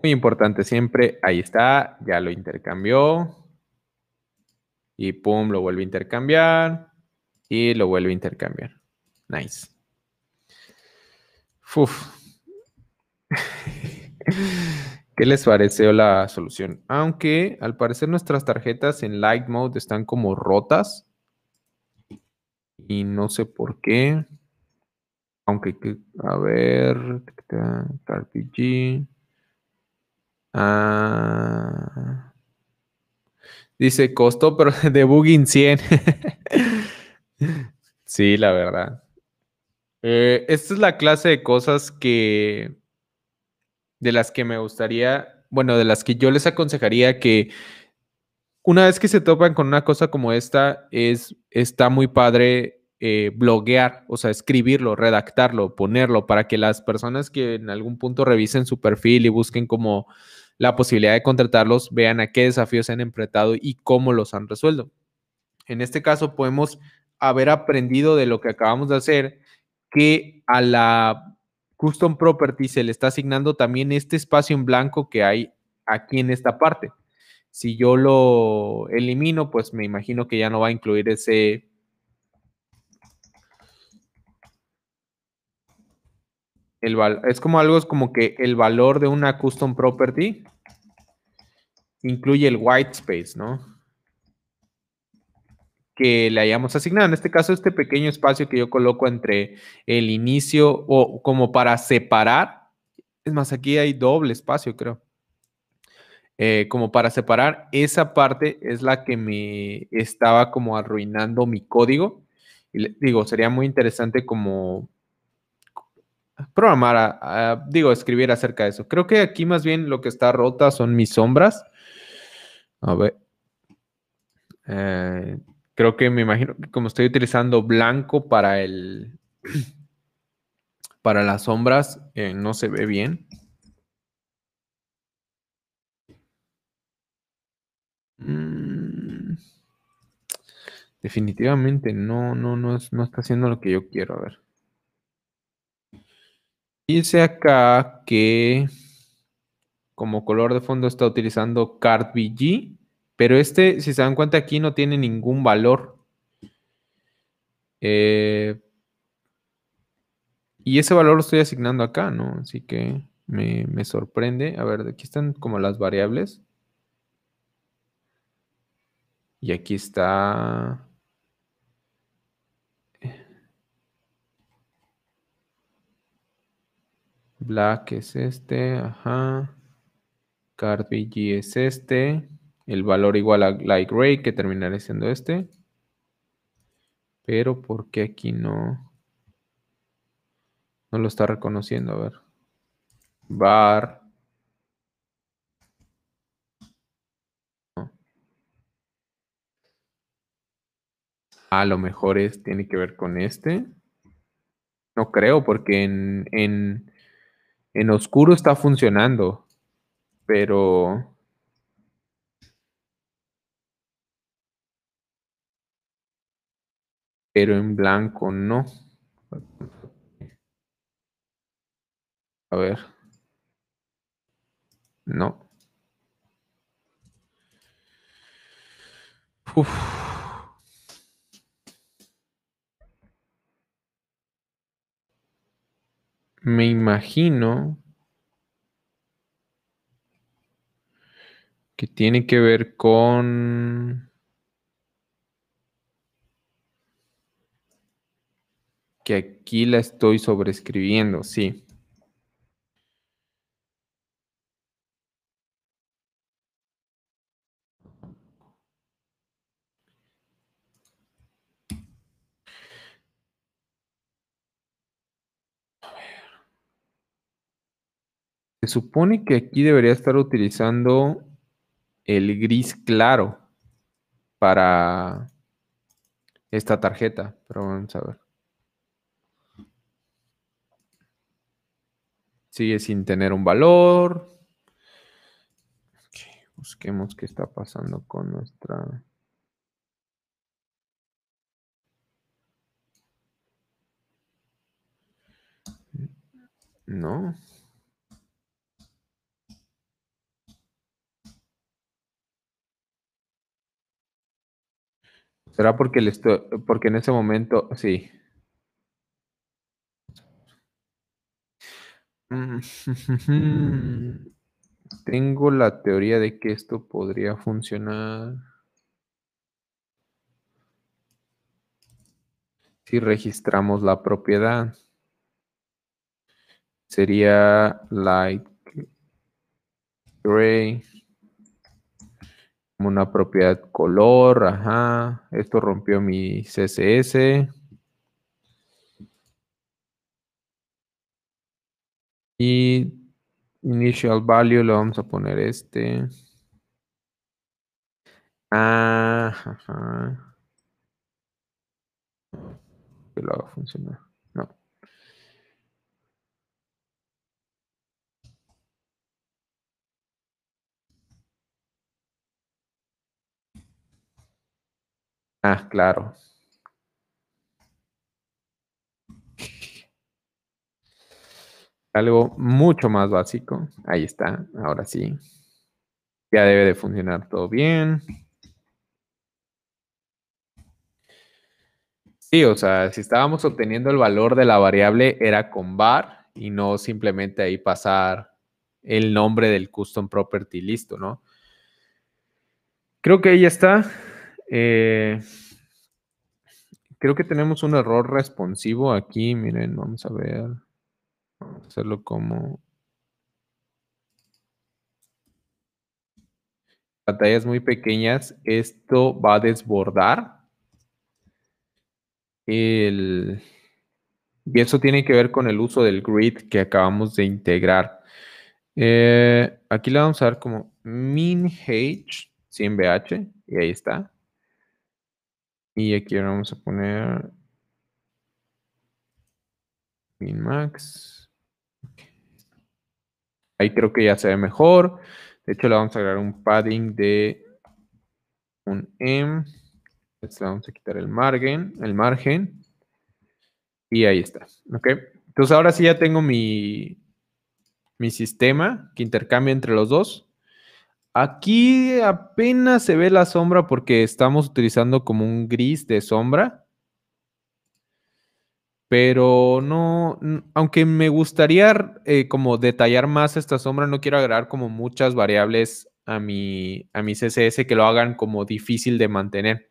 Muy importante siempre, ahí está, ya lo intercambió. Y pum, lo vuelve a intercambiar. Y lo vuelve a intercambiar. Nice. Uf. ¿Qué les pareció la solución? Aunque al parecer nuestras tarjetas en light mode están como rotas. Y no sé por qué. Aunque, a ver, Ah. Dice, costó pero debugging 100. sí, la verdad. Eh, esta es la clase de cosas que... De las que me gustaría, bueno, de las que yo les aconsejaría que una vez que se topan con una cosa como esta, es, está muy padre eh, bloguear, o sea, escribirlo, redactarlo, ponerlo, para que las personas que en algún punto revisen su perfil y busquen como la posibilidad de contratarlos, vean a qué desafíos se han enfrentado y cómo los han resuelto. En este caso podemos haber aprendido de lo que acabamos de hacer, que a la Custom Property se le está asignando también este espacio en blanco que hay aquí en esta parte. Si yo lo elimino, pues me imagino que ya no va a incluir ese, es como algo, es como que el valor de una custom property incluye el white space, ¿no? que le hayamos asignado. En este caso, este pequeño espacio que yo coloco entre el inicio o como para separar, es más, aquí hay doble espacio, creo. Eh, como para separar, esa parte es la que me estaba como arruinando mi código. Y digo, sería muy interesante como programar, digo, escribir acerca de eso. Creo que aquí más bien lo que está rota son mis sombras. A ver. Eh, creo que me imagino que como estoy utilizando blanco para el para las sombras, eh, no se ve bien. Mm. Definitivamente no, no, no, no está haciendo lo que yo quiero. A ver. Dice acá que como color de fondo está utilizando CardBG, pero este, si se dan cuenta, aquí no tiene ningún valor. Eh, y ese valor lo estoy asignando acá, ¿no? Así que me, me sorprende. A ver, aquí están como las variables. Y aquí está Black es este, ajá. Card BG es este. El valor igual a light gray, que terminará siendo este. Pero ¿por qué aquí no? No lo está reconociendo, a ver. Bar. A lo mejor es, tiene que ver con este. No creo, porque en en oscuro está funcionando, pero... Pero en blanco no. A ver. No. me imagino que tiene que ver con que aquí la estoy sobreescribiendo, sí. Se supone que aquí debería estar utilizando el gris claro para esta tarjeta, pero vamos a ver. Sigue sin tener un valor. busquemos qué está pasando con nuestra... No. ¿Será porque, en ese momento, sí? Mm. Tengo la teoría de que esto podría funcionar. Si registramos la propiedad, sería light gray una propiedad color, ajá, esto rompió mi CSS. Y initial value lo vamos a poner este. Ajá. Que lo haga funcionar. Ah, claro. Algo mucho más básico. Ahí está, ahora sí. Ya debe de funcionar todo bien. Sí, o sea, si estábamos obteniendo el valor de la variable era con var y no simplemente ahí pasar el nombre del custom property listo, ¿no? Creo que ahí está. Eh, creo que tenemos un error responsivo aquí. Miren, vamos a ver. Vamos a hacerlo como. pantallas muy pequeñas. Esto va a desbordar. Y eso tiene que ver con el uso del grid que acabamos de integrar. Eh, aquí le vamos a dar como min h 100 bh y ahí está. Y aquí vamos a poner min max. Ahí creo que ya se ve mejor. De hecho, le vamos a agregar un padding de un m. le vamos a quitar el margen, el margen. Y ahí está. ¿Ok? Entonces, ahora sí ya tengo mi, mi sistema que intercambia entre los dos. Aquí apenas se ve la sombra porque estamos utilizando como un gris de sombra. Pero no, aunque me gustaría eh, como detallar más esta sombra, no quiero agregar como muchas variables a mi, a mi CSS que lo hagan como difícil de mantener.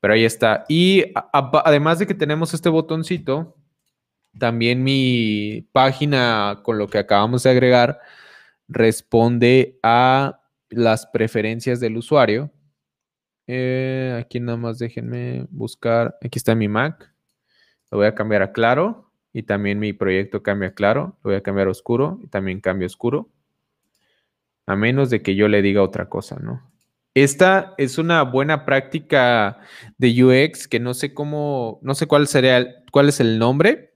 Pero ahí está. Y además de que tenemos este botoncito, también mi página con lo que acabamos de agregar responde a las preferencias del usuario. Eh, aquí nada más déjenme buscar. Aquí está mi Mac. Lo voy a cambiar a claro. Y también mi proyecto cambia a claro. Lo voy a cambiar a oscuro. Y también cambia a oscuro. A menos de que yo le diga otra cosa, ¿no? Esta es una buena práctica de UX que no sé cómo, no sé cuál sería, cuál es el nombre,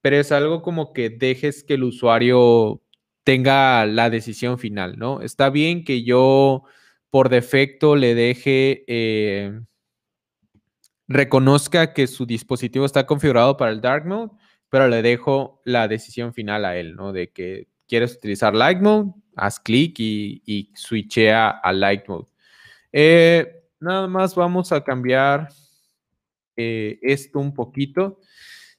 pero es algo como que dejes que el usuario tenga la decisión final, ¿no? Está bien que yo por defecto le deje, eh, reconozca que su dispositivo está configurado para el dark mode, pero le dejo la decisión final a él, ¿no? De que quieres utilizar light mode, haz clic y, y, switchea a light mode. Eh, nada más vamos a cambiar eh, esto un poquito.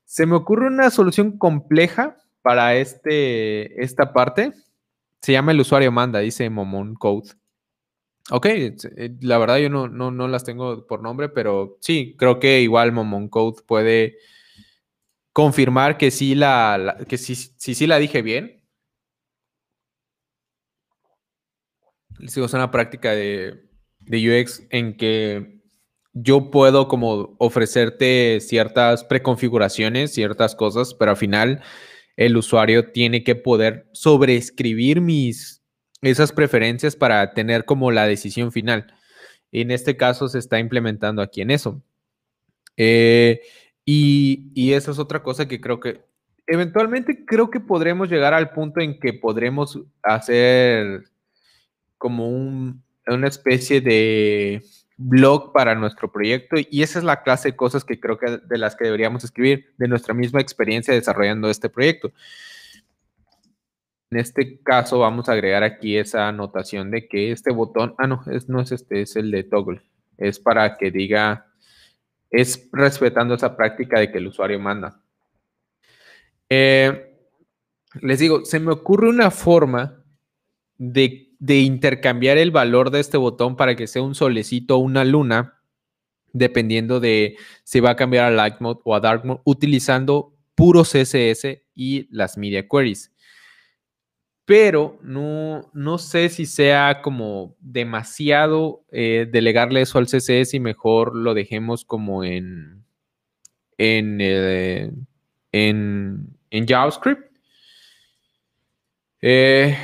Se me ocurre una solución compleja para este, esta parte. Se llama el usuario manda, dice Momon Code. Ok, eh, la verdad yo no, no, las tengo por nombre, pero sí, creo que igual Momon Code puede confirmar que sí la, que sí, sí, sí, la dije bien. Les digo, es una práctica de, de UX en que yo puedo como ofrecerte ciertas preconfiguraciones, ciertas cosas, pero al final el usuario tiene que poder sobreescribir mis, esas preferencias para tener como la decisión final. En este caso se está implementando aquí en eso. Eh, y, y eso es otra cosa que creo que eventualmente creo que podremos llegar al punto en que podremos hacer como una especie de blog para nuestro proyecto y esa es la clase de cosas que creo que de las que deberíamos escribir, de nuestra misma experiencia desarrollando este proyecto. En este caso vamos a agregar aquí esa anotación de que este botón, ah no, no es este, es el de toggle, es para que diga, es respetando esa práctica de que el usuario manda. Eh, les digo, se me ocurre una forma de de intercambiar el valor de este botón para que sea un solecito o una luna, dependiendo de si va a cambiar a Light Mode o a Dark Mode, utilizando puro CSS y las Media Queries. Pero no, sé si sea como demasiado eh, delegarle eso al CSS y mejor lo dejemos como en, en, eh, en, en JavaScript. Eh,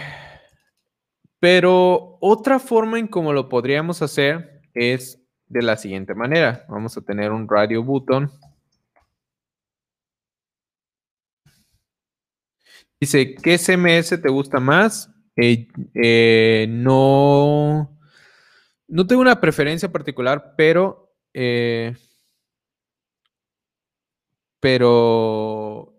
pero otra forma en cómo lo podríamos hacer es de la siguiente manera. Vamos a tener un radio button. Dice, ¿qué CMS te gusta más? Eh, eh, no, no tengo una preferencia particular, pero, eh, pero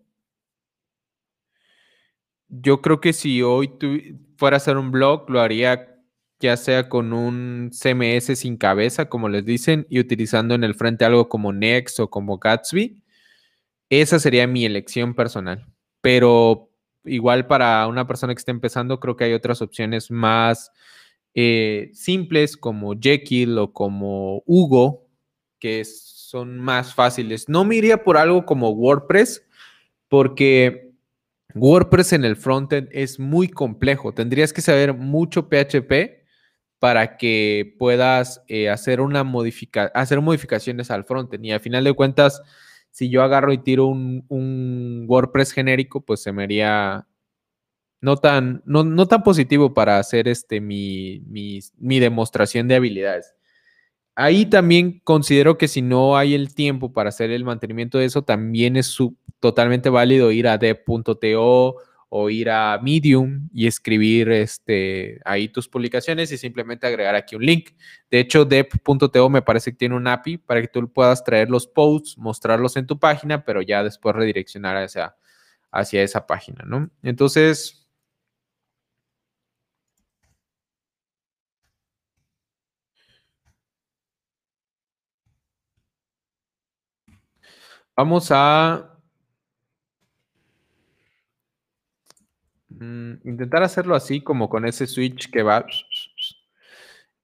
yo creo que si hoy tu, fuera a hacer un blog, lo haría ya sea con un CMS sin cabeza, como les dicen, y utilizando en el frente algo como Next o como Gatsby. Esa sería mi elección personal. Pero igual para una persona que está empezando, creo que hay otras opciones más eh, simples como Jekyll o como Hugo, que son más fáciles. No me iría por algo como WordPress, porque WordPress en el frontend es muy complejo. Tendrías que saber mucho PHP para que puedas eh, hacer, una hacer modificaciones al frontend. Y al final de cuentas, si yo agarro y tiro un, WordPress genérico, pues se me haría no tan, no, tan positivo para hacer este, mi, mi demostración de habilidades ahí también considero que si no hay el tiempo para hacer el mantenimiento de eso, también es totalmente válido ir a dev.to o ir a Medium y escribir este, ahí tus publicaciones y simplemente agregar aquí un link. De hecho, dev.to me parece que tiene un API para que tú puedas traer los posts, mostrarlos en tu página, pero ya después redireccionar hacia esa página, ¿no? Entonces, Vamos a mm, intentar hacerlo así como con ese switch que va.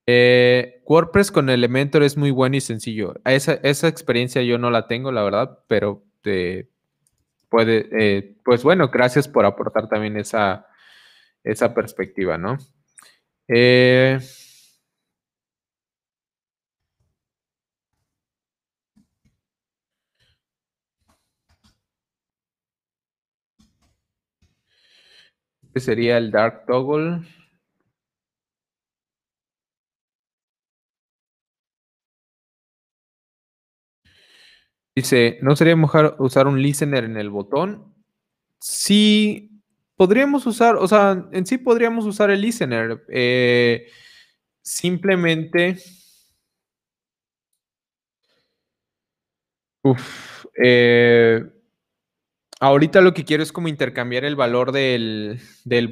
Eh, WordPress con Elementor es muy bueno y sencillo. Esa, esa experiencia yo no la tengo, la verdad, pero te puede, eh, pues bueno, gracias por aportar también esa, esa perspectiva, ¿no? Eh, sería el Dark Toggle. Dice, ¿no sería mejor usar un listener en el botón? Sí, podríamos usar, o sea, en sí podríamos usar el listener. Eh, simplemente... Uff eh, Ahorita lo que quiero es como intercambiar el valor del,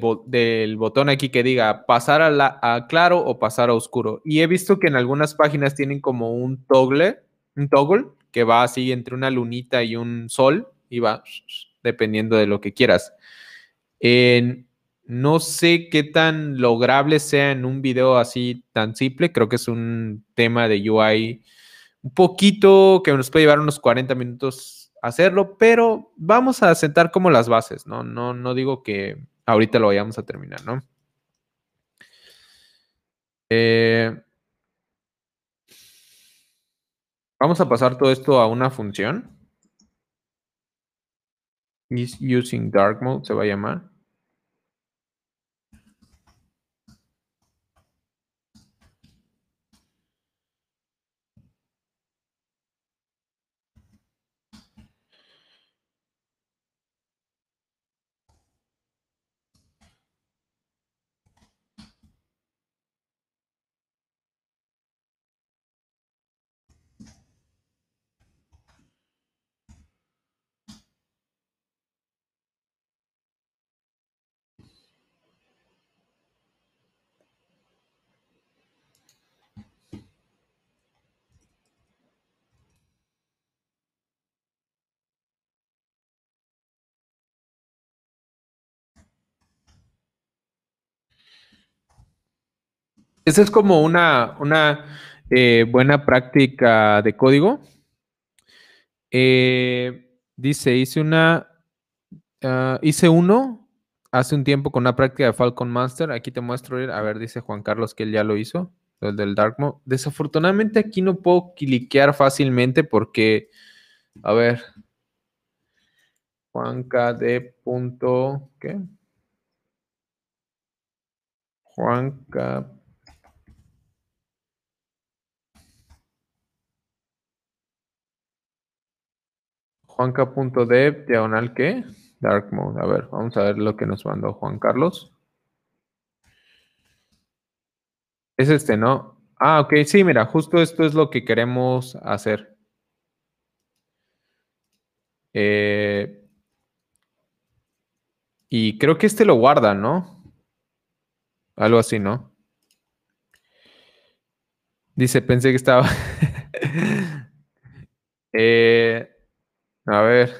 botón aquí que diga pasar a, claro o pasar a oscuro. Y he visto que en algunas páginas tienen como un toggle, un toggle que va así entre una lunita y un sol y va dependiendo de lo que quieras. no sé qué tan lograble sea en un video así tan simple. Creo que es un tema de UI un poquito que nos puede llevar unos 40 minutos hacerlo, pero vamos a sentar como las bases, ¿no? No, no digo que ahorita lo vayamos a terminar, ¿no? Eh, vamos a pasar todo esto a una función. Is using dark mode se va a llamar. Esa es como una, eh, buena práctica de código. Eh, dice, hice una, ah, hice uno hace un tiempo con una práctica de Falcon Master. Aquí te muestro, a ver, dice Juan Carlos que él ya lo hizo, el del Dark Mode. Desafortunadamente aquí no puedo cliquear fácilmente porque, a ver, punto, ¿qué? Juanca banca.dev diagonal que Dark mode. A ver, vamos a ver lo que nos mandó Juan Carlos. Es este, ¿no? Ah, ok, sí, mira, justo esto es lo que queremos hacer. Eh, y creo que este lo guarda, ¿no? Algo así, ¿no? Dice, pensé que estaba... eh, a ver.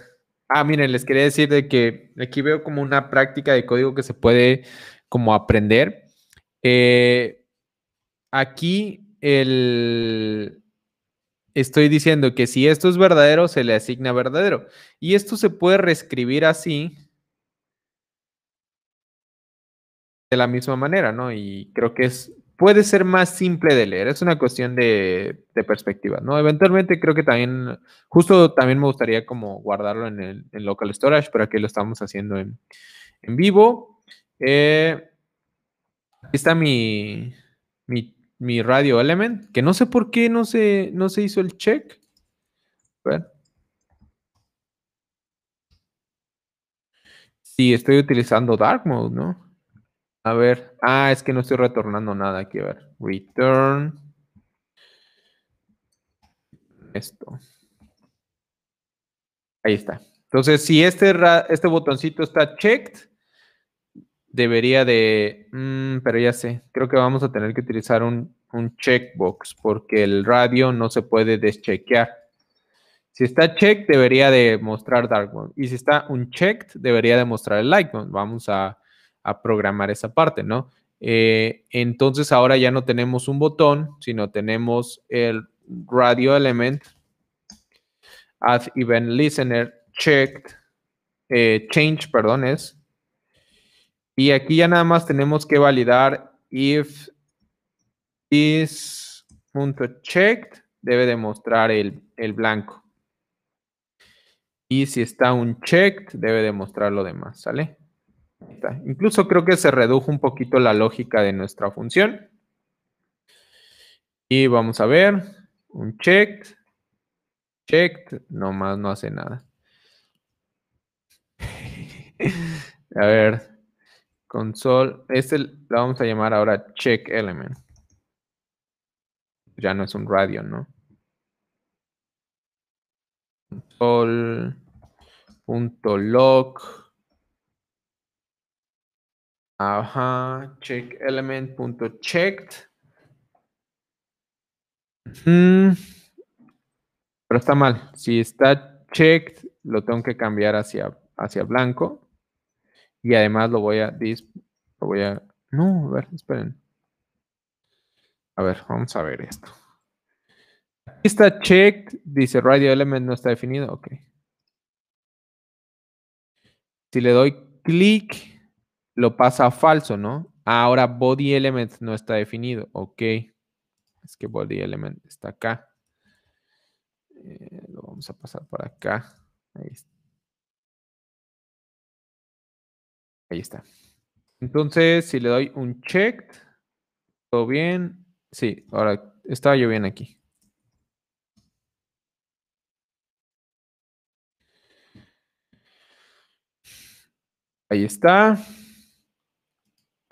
Ah, miren, les quería decir de que aquí veo como una práctica de código que se puede como aprender. Eh, aquí el... estoy diciendo que si esto es verdadero, se le asigna verdadero. Y esto se puede reescribir así de la misma manera, ¿no? Y creo que es puede ser más simple de leer, es una cuestión de, perspectiva, ¿no? Eventualmente creo que también, justo también me gustaría como guardarlo en, el, local storage, pero aquí lo estamos haciendo en, vivo. Eh, aquí está mi, mi, radio element, que no sé por qué no se, no se hizo el check. A ver. Sí, estoy utilizando dark mode, ¿no? A ver. Ah, es que no estoy retornando nada aquí. A ver. Return. Esto. Ahí está. Entonces, si este, este botoncito está checked, debería de... Mm, pero ya sé, creo que vamos a tener que utilizar un, un checkbox porque el radio no se puede deschequear. Si está checked, debería de mostrar dark mode. Y si está unchecked, debería de mostrar el light mode. Vamos a a programar esa parte, ¿no? Eh, entonces ahora ya no tenemos un botón, sino tenemos el radio element, add event listener, checked, eh, change, perdón, es. Y aquí ya nada más tenemos que validar if is .checked debe demostrar el, el blanco. Y si está un checked, debe demostrar lo demás, ¿sale? Incluso creo que se redujo un poquito la lógica de nuestra función. Y vamos a ver, un check, check, nomás no hace nada. a ver, console, este lo vamos a llamar ahora check element. Ya no es un radio, ¿no? Console.log Ajá, check element.checked. Pero está mal. Si está checked, lo tengo que cambiar hacia, hacia blanco. Y además lo voy a... Lo voy a... No, a ver, esperen. A ver, vamos a ver esto. Aquí está checked, dice radio element no está definido. Ok. Si le doy clic lo pasa a falso, ¿no? Ahora body element no está definido. Ok. Es que body element está acá. Eh, lo vamos a pasar para acá. Ahí está. Ahí está. Entonces, si le doy un check, todo bien. Sí, ahora estaba yo bien aquí. Ahí está.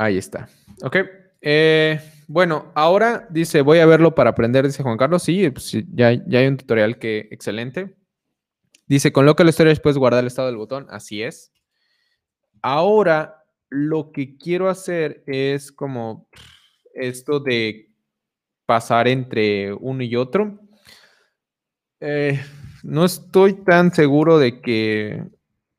Ahí está. Ok. Eh, bueno, ahora dice, voy a verlo para aprender, dice Juan Carlos. Sí, pues ya, hay un tutorial que excelente. Dice, que la historia después guardar el estado del botón. Así es. Ahora, lo que quiero hacer es como esto de pasar entre uno y otro. Eh, no estoy tan seguro de que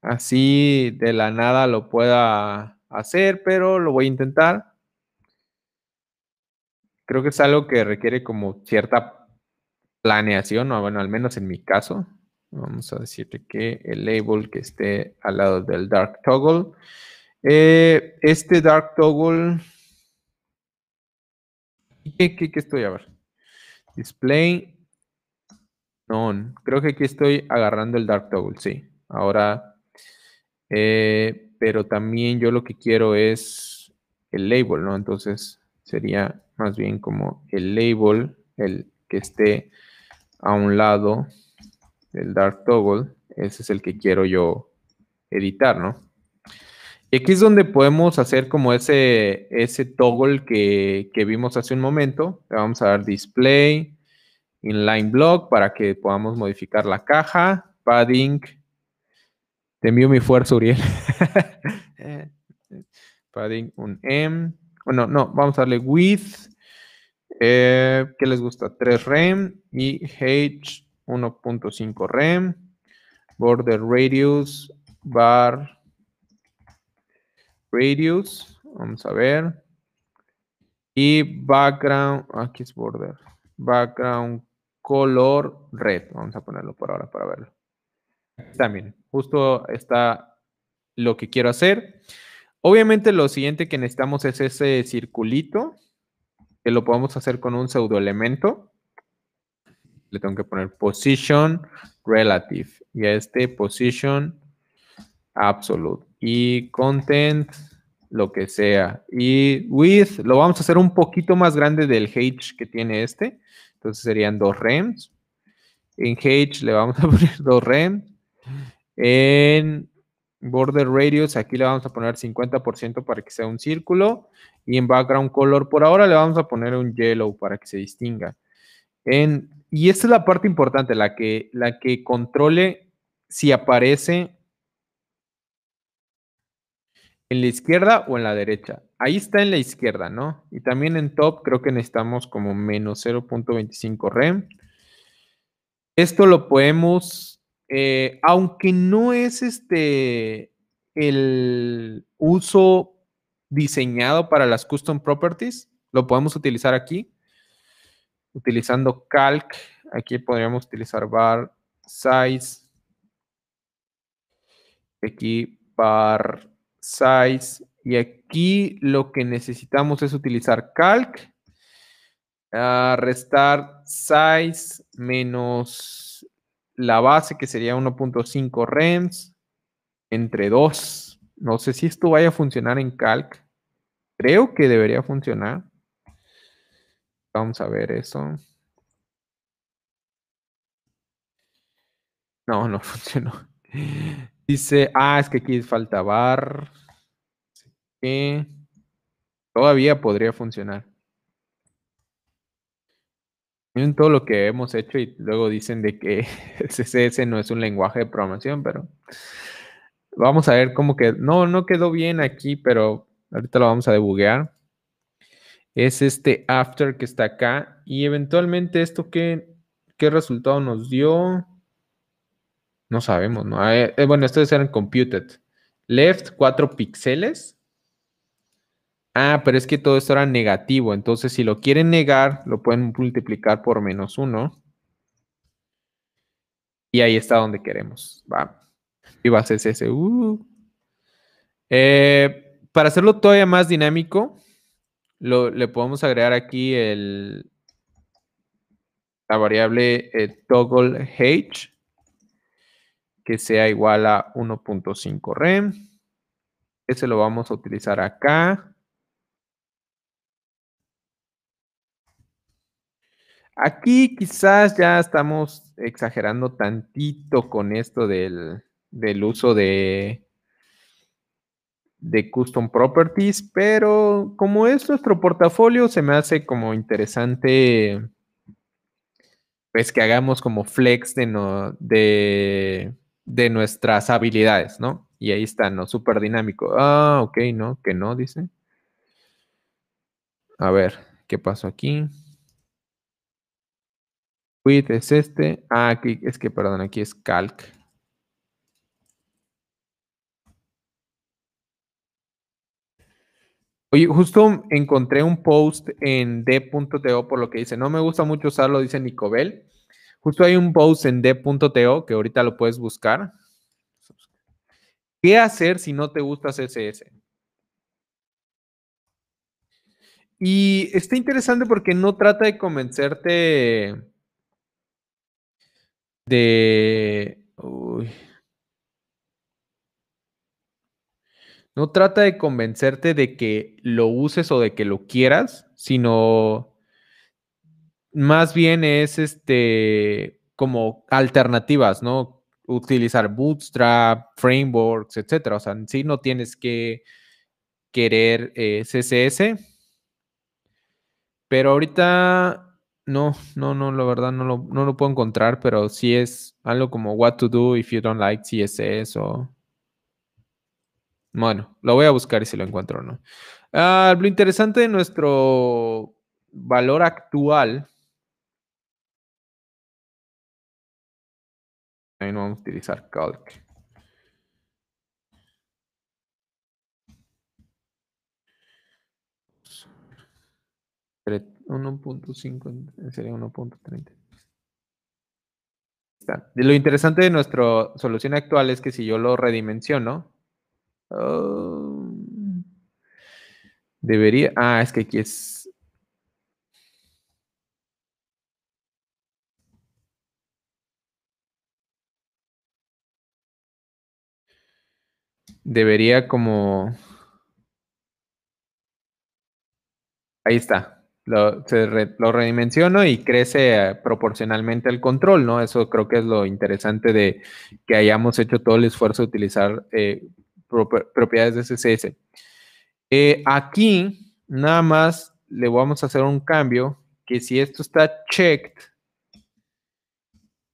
así de la nada lo pueda hacer, pero lo voy a intentar. Creo que es algo que requiere como cierta planeación, o bueno, al menos en mi caso. Vamos a decirte que el label que esté al lado del dark toggle. Eh, este dark toggle. ¿Qué, estoy a ver? Display Creo que aquí estoy agarrando el Dark Toggle, sí. Ahora, eh, pero también yo lo que quiero es el label, ¿no? Entonces sería más bien como el label, el que esté a un lado del dark toggle, ese es el que quiero yo editar, ¿no? Y aquí es donde podemos hacer como ese, ese toggle que, que vimos hace un momento. Le vamos a dar display, inline block para que podamos modificar la caja, padding, te envío mi fuerza, Uriel. Eh, Padding un M. Bueno, no, vamos a darle width. Eh, ¿Qué les gusta? 3 rem y h 1.5 rem. Border radius bar radius. Vamos a ver. Y background, aquí es border. Background color red. Vamos a ponerlo por ahora para verlo también, justo está lo que quiero hacer. Obviamente lo siguiente que necesitamos es ese circulito, que lo podemos hacer con un pseudo elemento Le tengo que poner position relative y a este position absolute y content lo que sea. Y with lo vamos a hacer un poquito más grande del h que tiene este. Entonces serían dos rems. En h le vamos a poner dos rems. En border radius, aquí le vamos a poner 50% para que sea un círculo. Y en background color, por ahora le vamos a poner un yellow para que se distinga. En, y esta es la parte importante, la que, la que controle si aparece en la izquierda o en la derecha. Ahí está en la izquierda, ¿no? Y también en top creo que necesitamos como menos 0.25 rem. Esto lo podemos eh, aunque no es este el uso diseñado para las custom properties, lo podemos utilizar aquí. Utilizando calc, aquí podríamos utilizar bar size. Aquí bar size. Y aquí lo que necesitamos es utilizar calc. a ah, restar size menos la base que sería 1.5 rems entre 2. No sé si esto vaya a funcionar en calc. Creo que debería funcionar. Vamos a ver eso. No, no funcionó. Dice, ah, es que aquí falta bar. todavía podría funcionar. Miren todo lo que hemos hecho y luego dicen de que CSS no es un lenguaje de programación, pero vamos a ver cómo que no no quedó bien aquí, pero ahorita lo vamos a debuguear. Es este after que está acá y eventualmente esto qué qué resultado nos dio no sabemos, no, esto eh, eh, bueno, ser en computed. Left 4 píxeles Ah, pero es que todo esto era negativo. Entonces, si lo quieren negar, lo pueden multiplicar por menos 1. Y ahí está donde queremos. Va. Viva CSS. ese, uh. eh, para hacerlo todavía más dinámico, le podemos agregar aquí el, la variable toggleH, toggle h que sea igual a 1.5 rem. Ese lo vamos a utilizar acá. Aquí quizás ya estamos exagerando tantito con esto del, uso de, de custom properties, pero como es nuestro portafolio, se me hace como interesante pues que hagamos como flex de, de, de nuestras habilidades, ¿no? Y ahí está, ¿no? Súper dinámico. Ah, ok, no, que no, dice. A ver, ¿qué pasó aquí? Quit es este. Ah, aquí es que, perdón, aquí es calc. Oye, justo encontré un post en d.to por lo que dice, no me gusta mucho usarlo, dice Nicobel. Justo hay un post en d.to que ahorita lo puedes buscar. ¿Qué hacer si no te gusta CSS? Y está interesante porque no trata de convencerte de... No trata de convencerte de que lo uses o de que lo quieras, sino más bien es este como alternativas, ¿no? Utilizar Bootstrap, frameworks, etcétera. O sea, en sí no tienes que querer eh, CSS. Pero ahorita no, no, no, la verdad no lo, no lo puedo encontrar, pero sí es algo como What to do if you don't like CSS o... Bueno, lo voy a buscar y si lo encuentro o no. Ah, lo interesante de nuestro valor actual. Ahí no vamos a utilizar calc. 1.5 sería 1.30. Lo interesante de nuestra solución actual es que si yo lo redimensiono, um, debería... Ah, es que aquí es... Debería como... Ahí está lo, se redimensiono y crece eh, proporcionalmente el control, ¿no? Eso creo que es lo interesante de que hayamos hecho todo el esfuerzo de utilizar eh, propiedades de CSS. Eh, aquí, nada más, le vamos a hacer un cambio, que si esto está checked,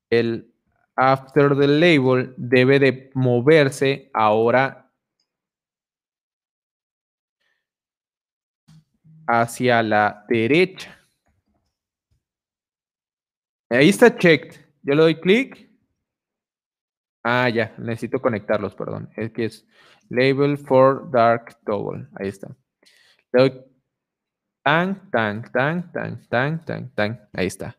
el after the label debe de moverse ahora hacia la derecha. Ahí está checked. Yo le doy clic. Ah, ya. Necesito conectarlos, perdón. Es que es label for dark double. Ahí está. Le doy tan, tan, tan, tan, tan, tan, tan. Ahí está.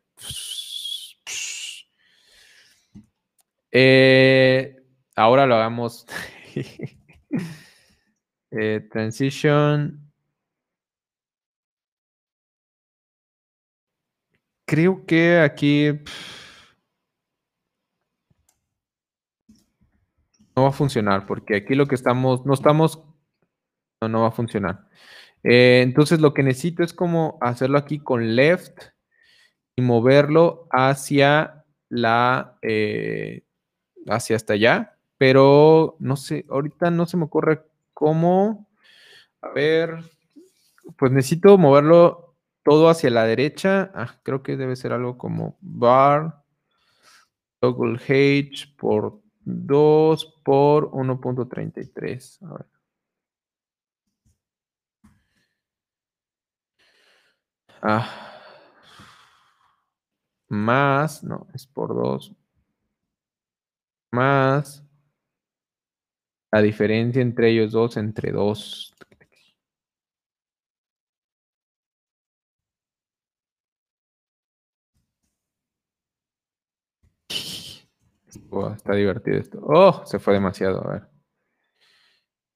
Eh, ahora lo hagamos. Eh, transition creo que aquí no va a funcionar, porque aquí lo que estamos, no estamos, no, no va a funcionar. Eh, entonces lo que necesito es como hacerlo aquí con left y moverlo hacia la, eh, hacia hasta allá, pero no sé, ahorita no se me ocurre cómo, a ver, pues necesito moverlo todo hacia la derecha. Ah, creo que debe ser algo como bar, toggle h por 2 por 1.33. A ver. Ah. Más, no, es por 2. Más la diferencia entre ellos dos, entre 2. está divertido esto. Oh, se fue demasiado. A ver.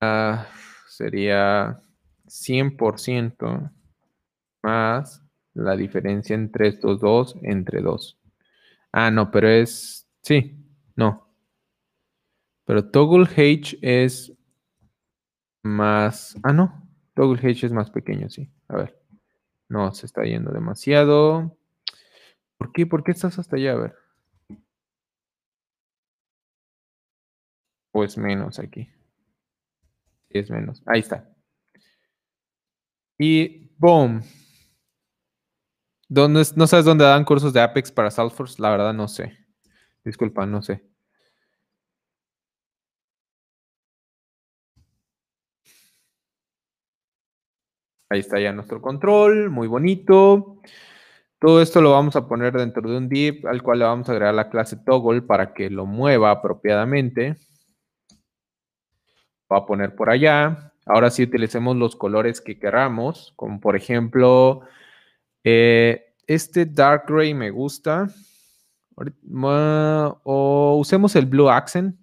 Ah, sería 100% más la diferencia entre estos dos entre dos. Ah, no, pero es... Sí, no. Pero toggle h es más... Ah, no. Toggle h es más pequeño, sí. A ver. No, se está yendo demasiado. ¿Por qué? ¿Por qué estás hasta allá? A ver. pues menos aquí. Es menos. Ahí está. Y boom. ¿No sabes dónde dan cursos de Apex para Salesforce? La verdad no sé. Disculpa, no sé. Ahí está ya nuestro control, muy bonito. Todo esto lo vamos a poner dentro de un div al cual le vamos a agregar la clase toggle para que lo mueva apropiadamente a poner por allá. Ahora sí utilicemos los colores que queramos, como por ejemplo, eh, este dark gray me gusta. O usemos el blue accent.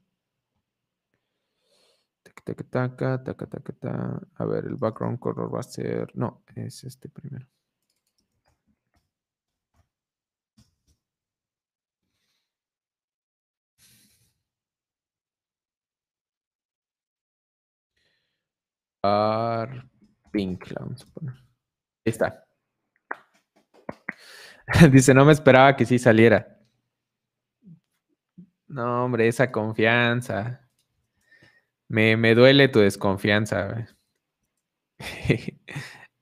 A ver, el background color va a ser... No, es este primero. Pink, la vamos a poner. Ahí está. Dice, no me esperaba que sí saliera. No, hombre, esa confianza. Me, duele tu desconfianza.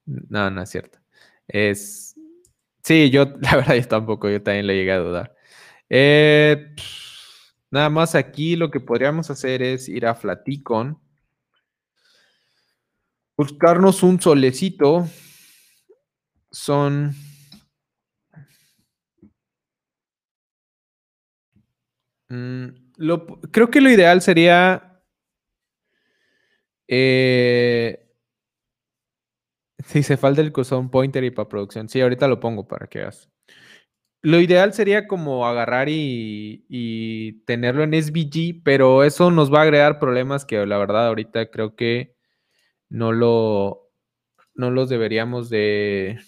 no, no es cierto. Es. Sí, yo, la verdad, yo tampoco, yo también le llegué a dudar. Eh, nada más aquí lo que podríamos hacer es ir a Flaticon Buscarnos un solecito son... Mm, creo que lo ideal sería... Eh, si se falta el cursor pointer y para producción. Sí, ahorita lo pongo para que veas. Lo ideal sería como agarrar y, y, tenerlo en SVG, pero eso nos va a agregar problemas que la verdad ahorita creo que no lo no los deberíamos de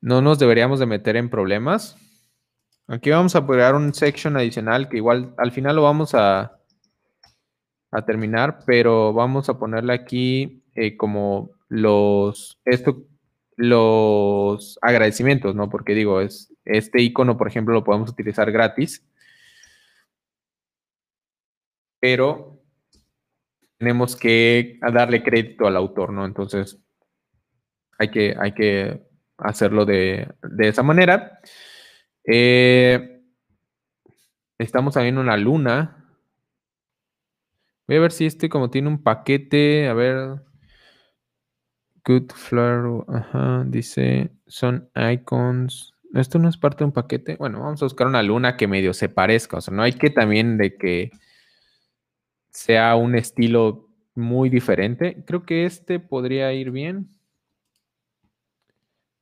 no nos deberíamos de meter en problemas. Aquí vamos a poner un section adicional que igual al final lo vamos a, a terminar, pero vamos a ponerle aquí eh, como los esto los agradecimientos, ¿no? Porque digo, es este icono, por ejemplo, lo podemos utilizar gratis. Pero tenemos que darle crédito al autor, ¿no? Entonces, hay que, hay que hacerlo de, esa manera. Eh, estamos también una luna. Voy a ver si este como tiene un paquete, a ver. Good Flower, ajá, dice, son icons. Esto no es parte de un paquete. Bueno, vamos a buscar una luna que medio se parezca. O sea, no hay que también de que sea un estilo muy diferente. Creo que este podría ir bien.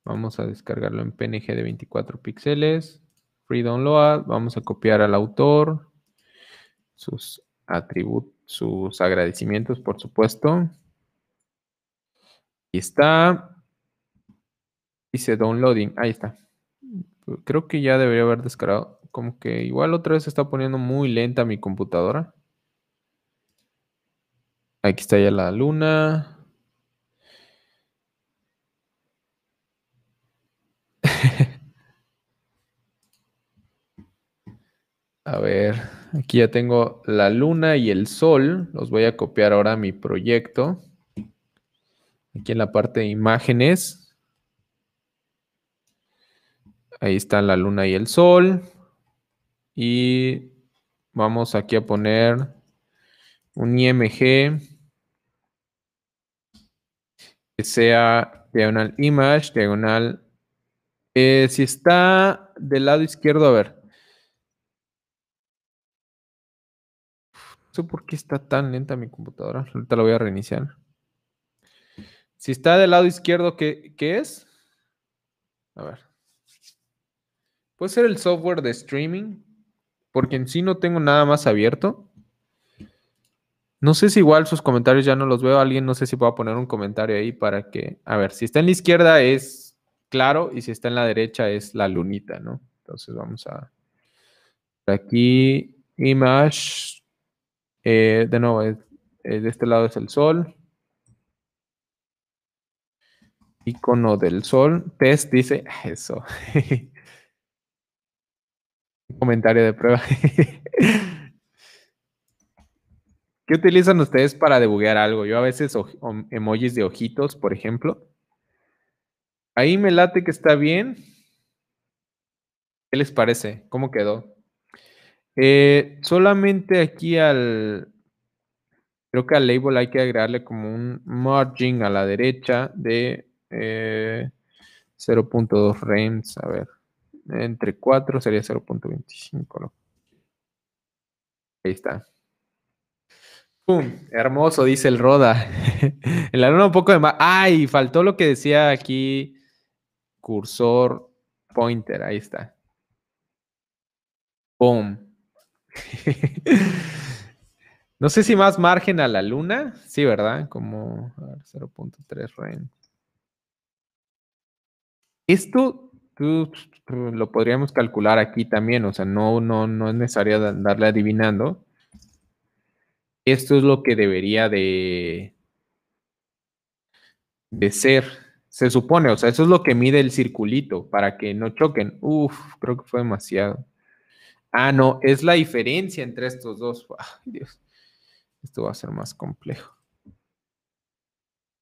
Vamos a descargarlo en PNG de 24 píxeles. Free download. Vamos a copiar al autor. Sus atributos, sus agradecimientos, por supuesto. Ahí está. Dice downloading. Ahí está. Creo que ya debería haber descargado. Como que igual otra vez está poniendo muy lenta mi computadora. Aquí está ya la luna. a ver, aquí ya tengo la luna y el sol. Los voy a copiar ahora a mi proyecto. Aquí en la parte de imágenes. Ahí están la luna y el sol. Y vamos aquí a poner un IMG que sea diagonal image, diagonal. Eh, si está del lado izquierdo, a ver. No por qué está tan lenta mi computadora. Ahorita lo voy a reiniciar. Si está del lado izquierdo, ¿qué, ¿qué es? A ver. Puede ser el software de streaming, porque en sí no tengo nada más abierto. No sé si igual sus comentarios ya no los veo. Alguien, no sé si puedo poner un comentario ahí para que. A ver, si está en la izquierda es claro y si está en la derecha es la lunita, ¿no? Entonces vamos a. Aquí, image. Eh, de nuevo, eh, de este lado es el sol. Icono del sol. Test dice eso. comentario de prueba. ¿Qué utilizan ustedes para debuguear algo? Yo a veces emojis de ojitos, por ejemplo. Ahí me late que está bien. ¿Qué les parece? ¿Cómo quedó? Eh, solamente aquí al... Creo que al label hay que agregarle como un margin a la derecha de 0.2 eh, rems. A ver, entre 4 sería 0.25. Ahí está. ¡Pum! Hermoso, dice el Roda. en la luna un poco de más. ¡Ay! Faltó lo que decía aquí. Cursor pointer. Ahí está. ¡Pum! no sé si más margen a la luna. Sí, ¿verdad? Como 0.3 ren. Esto lo podríamos calcular aquí también. O sea, no, no, no es necesario darle adivinando esto es lo que debería de, de ser. Se supone, o sea, eso es lo que mide el circulito para que no choquen. Uf, creo que fue demasiado. Ah, no, es la diferencia entre estos dos. Dios. Esto va a ser más complejo.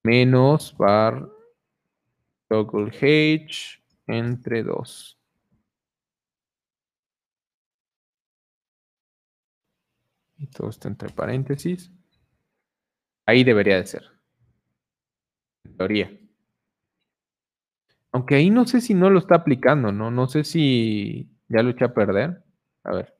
Menos bar toggle h entre dos. Y todo está entre paréntesis. Ahí debería de ser. En teoría. Aunque ahí no sé si no lo está aplicando, ¿no? No sé si ya lo a perder. A ver.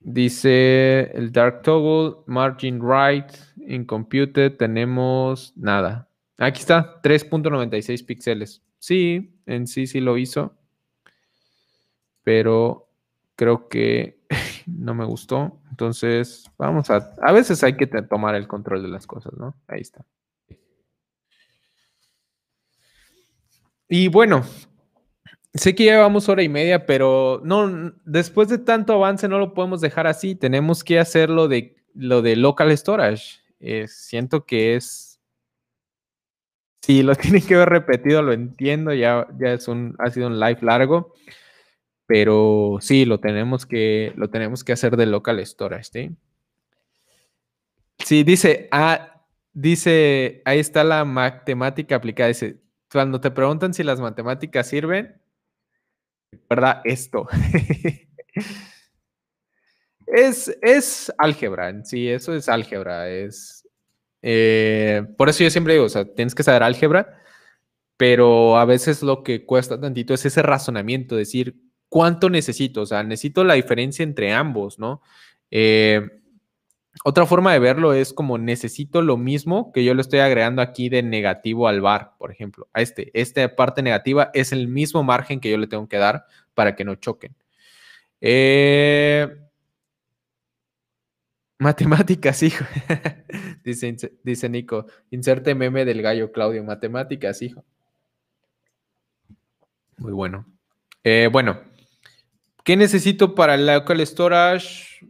Dice el dark toggle, margin right, incomputed, tenemos nada. Aquí está, 3.96 píxeles. Sí, en sí sí lo hizo, pero creo que no me gustó. Entonces, vamos a... A veces hay que tomar el control de las cosas, ¿no? Ahí está. Y bueno, sé que ya llevamos hora y media, pero no, después de tanto avance no lo podemos dejar así. Tenemos que hacer lo de, lo de local storage. Eh, siento que es... Si lo tienen que ver repetido, lo entiendo, ya, ya es un, ha sido un live largo. Pero sí, lo tenemos que, lo tenemos que hacer de local storage, ¿sí? Sí, dice, ah, dice, ahí está la matemática aplicada. Dice, cuando te preguntan si las matemáticas sirven, verdad, esto. es, es álgebra, sí, eso es álgebra. Es, eh, por eso yo siempre digo, o sea, tienes que saber álgebra, pero a veces lo que cuesta tantito es ese razonamiento, decir, cuánto necesito, o sea, necesito la diferencia entre ambos, ¿no? Eh, otra forma de verlo es como necesito lo mismo que yo le estoy agregando aquí de negativo al bar, por ejemplo, a este. Esta parte negativa es el mismo margen que yo le tengo que dar para que no choquen. Eh, matemáticas, hijo. dice, Nico, inserte meme del gallo Claudio. Matemáticas, hijo. Muy bueno. Eh, bueno, ¿Qué necesito para el local storage?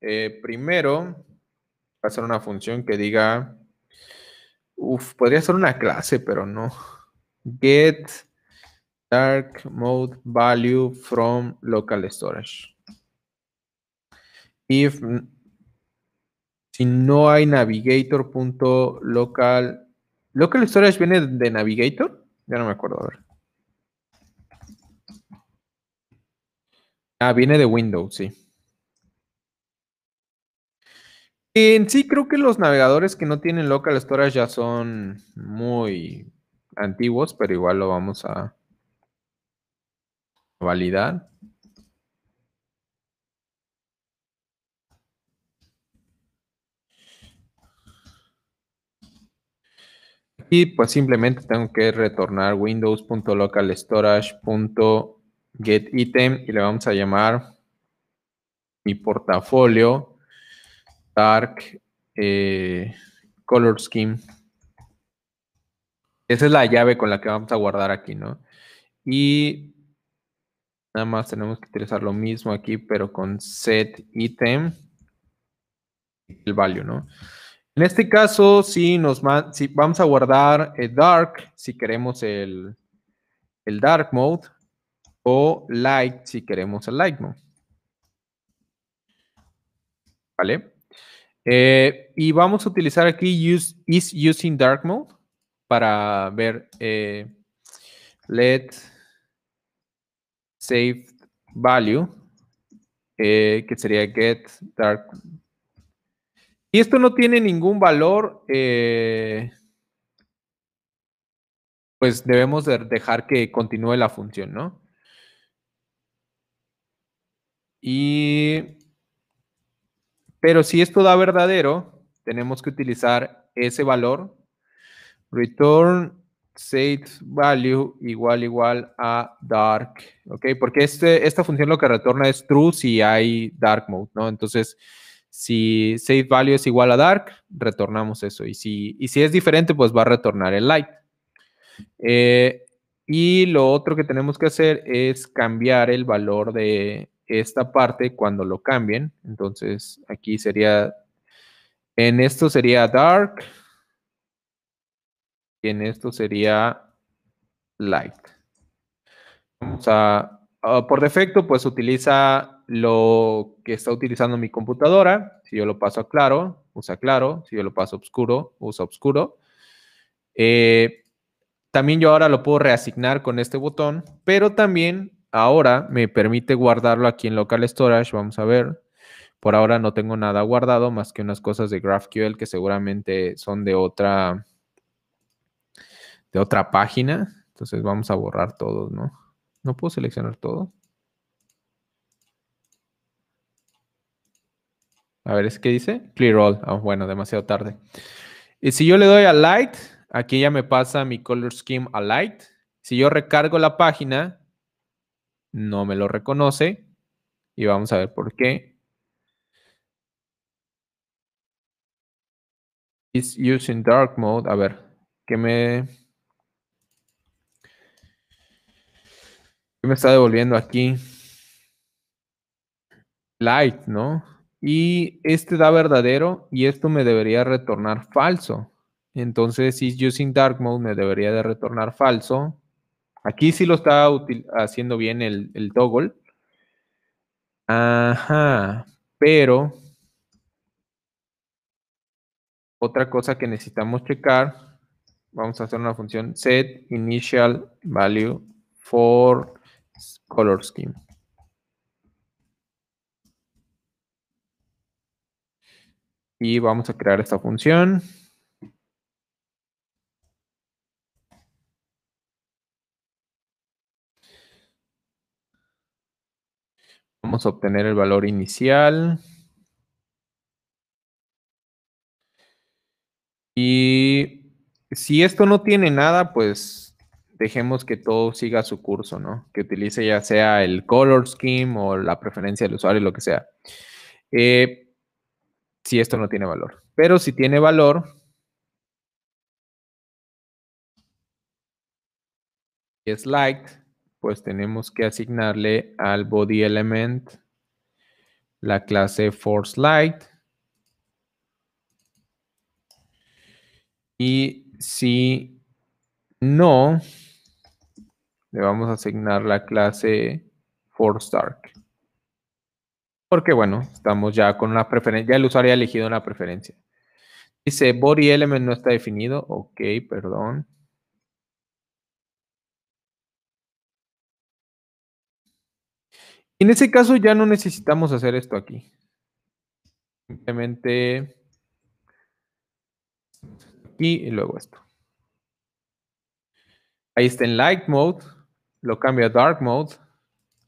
Eh, primero, pasar una función que diga, uf, podría ser una clase, pero no. Get dark mode value from local storage. If si no hay navigator.local local storage viene de navigator, ya no me acuerdo, a ver. Ah, viene de Windows, sí. En sí, creo que los navegadores que no tienen local storage ya son muy antiguos, pero igual lo vamos a validar. Y pues simplemente tengo que retornar windows.localstorage.com get item y le vamos a llamar mi portafolio dark eh, color scheme. Esa es la llave con la que vamos a guardar aquí, ¿no? Y nada más tenemos que utilizar lo mismo aquí, pero con set item el value, ¿no? En este caso, si nos si vamos a guardar el dark, si queremos el, el dark mode, o like si queremos el light mode. ¿Vale? Eh, y vamos a utilizar aquí use, is using dark mode para ver eh, let save value eh, que sería get dark. Y esto no tiene ningún valor, pues debemos dejar que continúe la función, ¿no? Y, pero si esto da verdadero, tenemos que utilizar ese valor. Return state value igual igual a dark, ¿ok? Porque este, esta función lo que retorna es true si hay dark mode, ¿no? Entonces, si save value es igual a dark, retornamos eso. Y si, si es diferente, pues va a retornar el light. Eh, y lo otro que tenemos que hacer es cambiar el valor de, esta parte cuando lo cambien. Entonces aquí sería, en esto sería dark y en esto sería light. Vamos a, ah, por defecto, pues utiliza lo que está utilizando mi computadora. Si yo lo paso a claro, usa claro. Si yo lo paso a oscuro, usa oscuro. Eh, también yo ahora lo puedo reasignar con este botón, pero también ahora me permite guardarlo aquí en local storage. Vamos a ver. Por ahora no tengo nada guardado más que unas cosas de GraphQL que seguramente son de otra, de otra página. Entonces vamos a borrar todos, ¿no? No puedo seleccionar todo. A ver, ¿es que dice? Clear all. Ah, bueno, demasiado tarde. Y si yo le doy a light, aquí ya me pasa mi color scheme a light. Si yo recargo la página, no me lo reconoce y vamos a ver por qué. Is using dark mode. A ver, ¿qué me, me está devolviendo aquí? Light, ¿no? Y este da verdadero y esto me debería retornar falso. Entonces, is using dark mode me debería de retornar falso Aquí sí lo está haciendo bien el, toggle. Ajá, pero otra cosa que necesitamos checar, vamos a hacer una función set initial value for color scheme. Y vamos a crear esta función. obtener el valor inicial. Y si esto no tiene nada, pues dejemos que todo siga su curso, ¿no? Que utilice ya sea el color scheme o la preferencia del usuario, lo que sea. Eh, si esto no tiene valor. Pero si tiene valor, es light pues tenemos que asignarle al body element la clase force light. Y si no, le vamos a asignar la clase force dark. Porque bueno, estamos ya con la preferencia, ya el usuario ha elegido una preferencia. Dice body element no está definido. Ok, perdón. En ese caso ya no necesitamos hacer esto aquí. Simplemente aquí y luego esto. Ahí está en light mode, lo cambio a dark mode,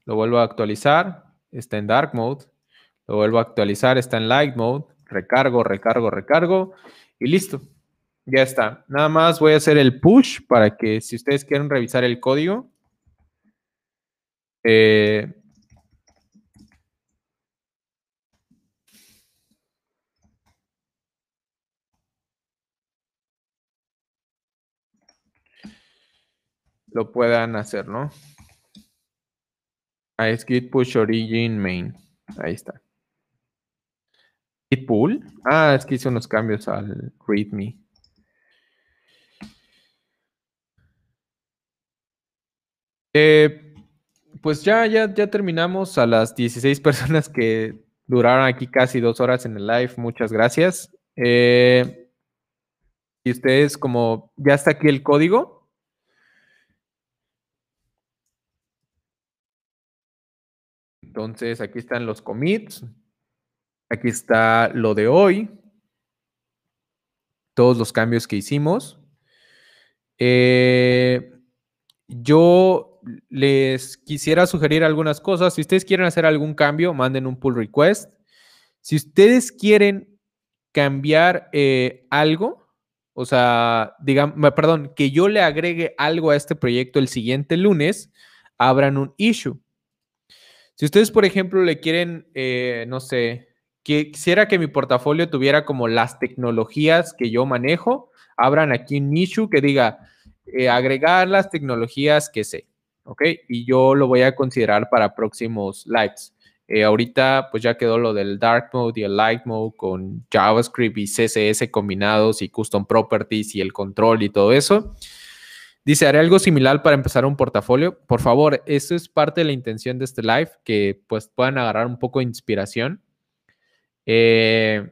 lo vuelvo a actualizar, está en dark mode, lo vuelvo a actualizar, está en light mode, recargo, recargo, recargo y listo. Ya está. Nada más voy a hacer el push para que si ustedes quieren revisar el código, eh, lo puedan hacer, ¿no? Ahí es push origin main. Ahí está. Git pull. Ah, es que hice unos cambios al readme. Eh, pues ya, ya, ya terminamos a las 16 personas que duraron aquí casi dos horas en el live. Muchas gracias. Eh, y ustedes, como ya está aquí el código, Entonces, aquí están los commits. Aquí está lo de hoy. Todos los cambios que hicimos. Eh, yo les quisiera sugerir algunas cosas. Si ustedes quieren hacer algún cambio, manden un pull request. Si ustedes quieren cambiar eh, algo, o sea, digamos, perdón, que yo le agregue algo a este proyecto el siguiente lunes, abran un issue. Si ustedes, por ejemplo, le quieren, eh, no sé, quisiera que mi portafolio tuviera como las tecnologías que yo manejo, abran aquí un nicho que diga eh, agregar las tecnologías que sé, ¿ok? Y yo lo voy a considerar para próximos lives. Eh, ahorita pues ya quedó lo del dark mode y el light mode con JavaScript y CSS combinados y custom properties y el control y todo eso. Dice, haré algo similar para empezar un portafolio. Por favor, eso es parte de la intención de este live, que pues puedan agarrar un poco de inspiración. Eh,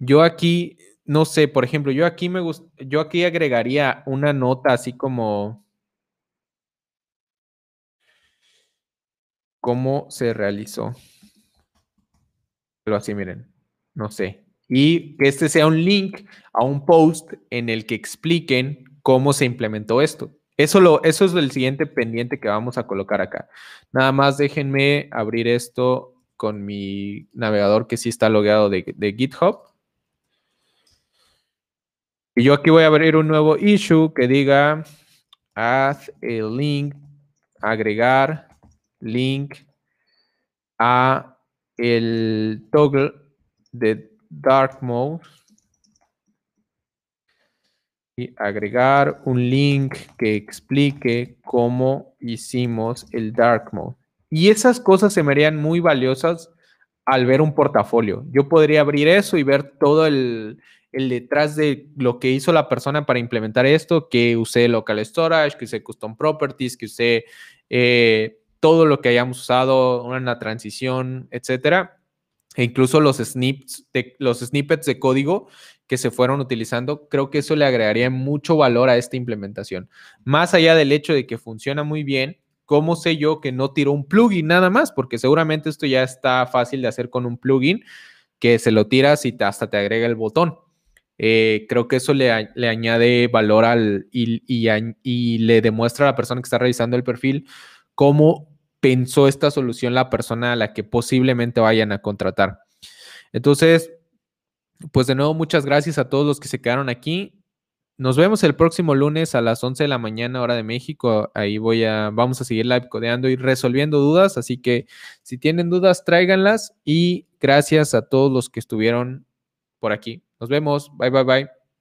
yo aquí, no sé, por ejemplo, yo aquí me yo aquí agregaría una nota así como cómo se realizó. Pero así, miren, no sé. Y que este sea un link a un post en el que expliquen cómo se implementó esto. Eso, eso es el siguiente pendiente que vamos a colocar acá. Nada más déjenme abrir esto con mi navegador que sí está logueado de, GitHub. Y yo aquí voy a abrir un nuevo issue que diga add a link, agregar link a el toggle de dark mode y agregar un link que explique cómo hicimos el dark mode. Y esas cosas se me harían muy valiosas al ver un portafolio. Yo podría abrir eso y ver todo el, detrás de lo que hizo la persona para implementar esto, que usé local storage, que usé custom properties, que usé eh, todo lo que hayamos usado, una transición, etcétera e incluso los los snippets de código que se fueron utilizando, creo que eso le agregaría mucho valor a esta implementación. Más allá del hecho de que funciona muy bien, ¿cómo sé yo que no tiró un plugin nada más? Porque seguramente esto ya está fácil de hacer con un plugin que se lo tiras y hasta te agrega el botón. Eh, creo que eso le, le añade valor al y, y, le demuestra a la persona que está revisando el perfil cómo pensó esta solución la persona a la que posiblemente vayan a contratar. Entonces, pues de nuevo, muchas gracias a todos los que se quedaron aquí. Nos vemos el próximo lunes a las 11 de la mañana, hora de México. Ahí voy a, vamos a seguir live codeando y resolviendo dudas. Así que si tienen dudas, tráiganlas. Y gracias a todos los que estuvieron por aquí. Nos vemos. Bye, bye, bye.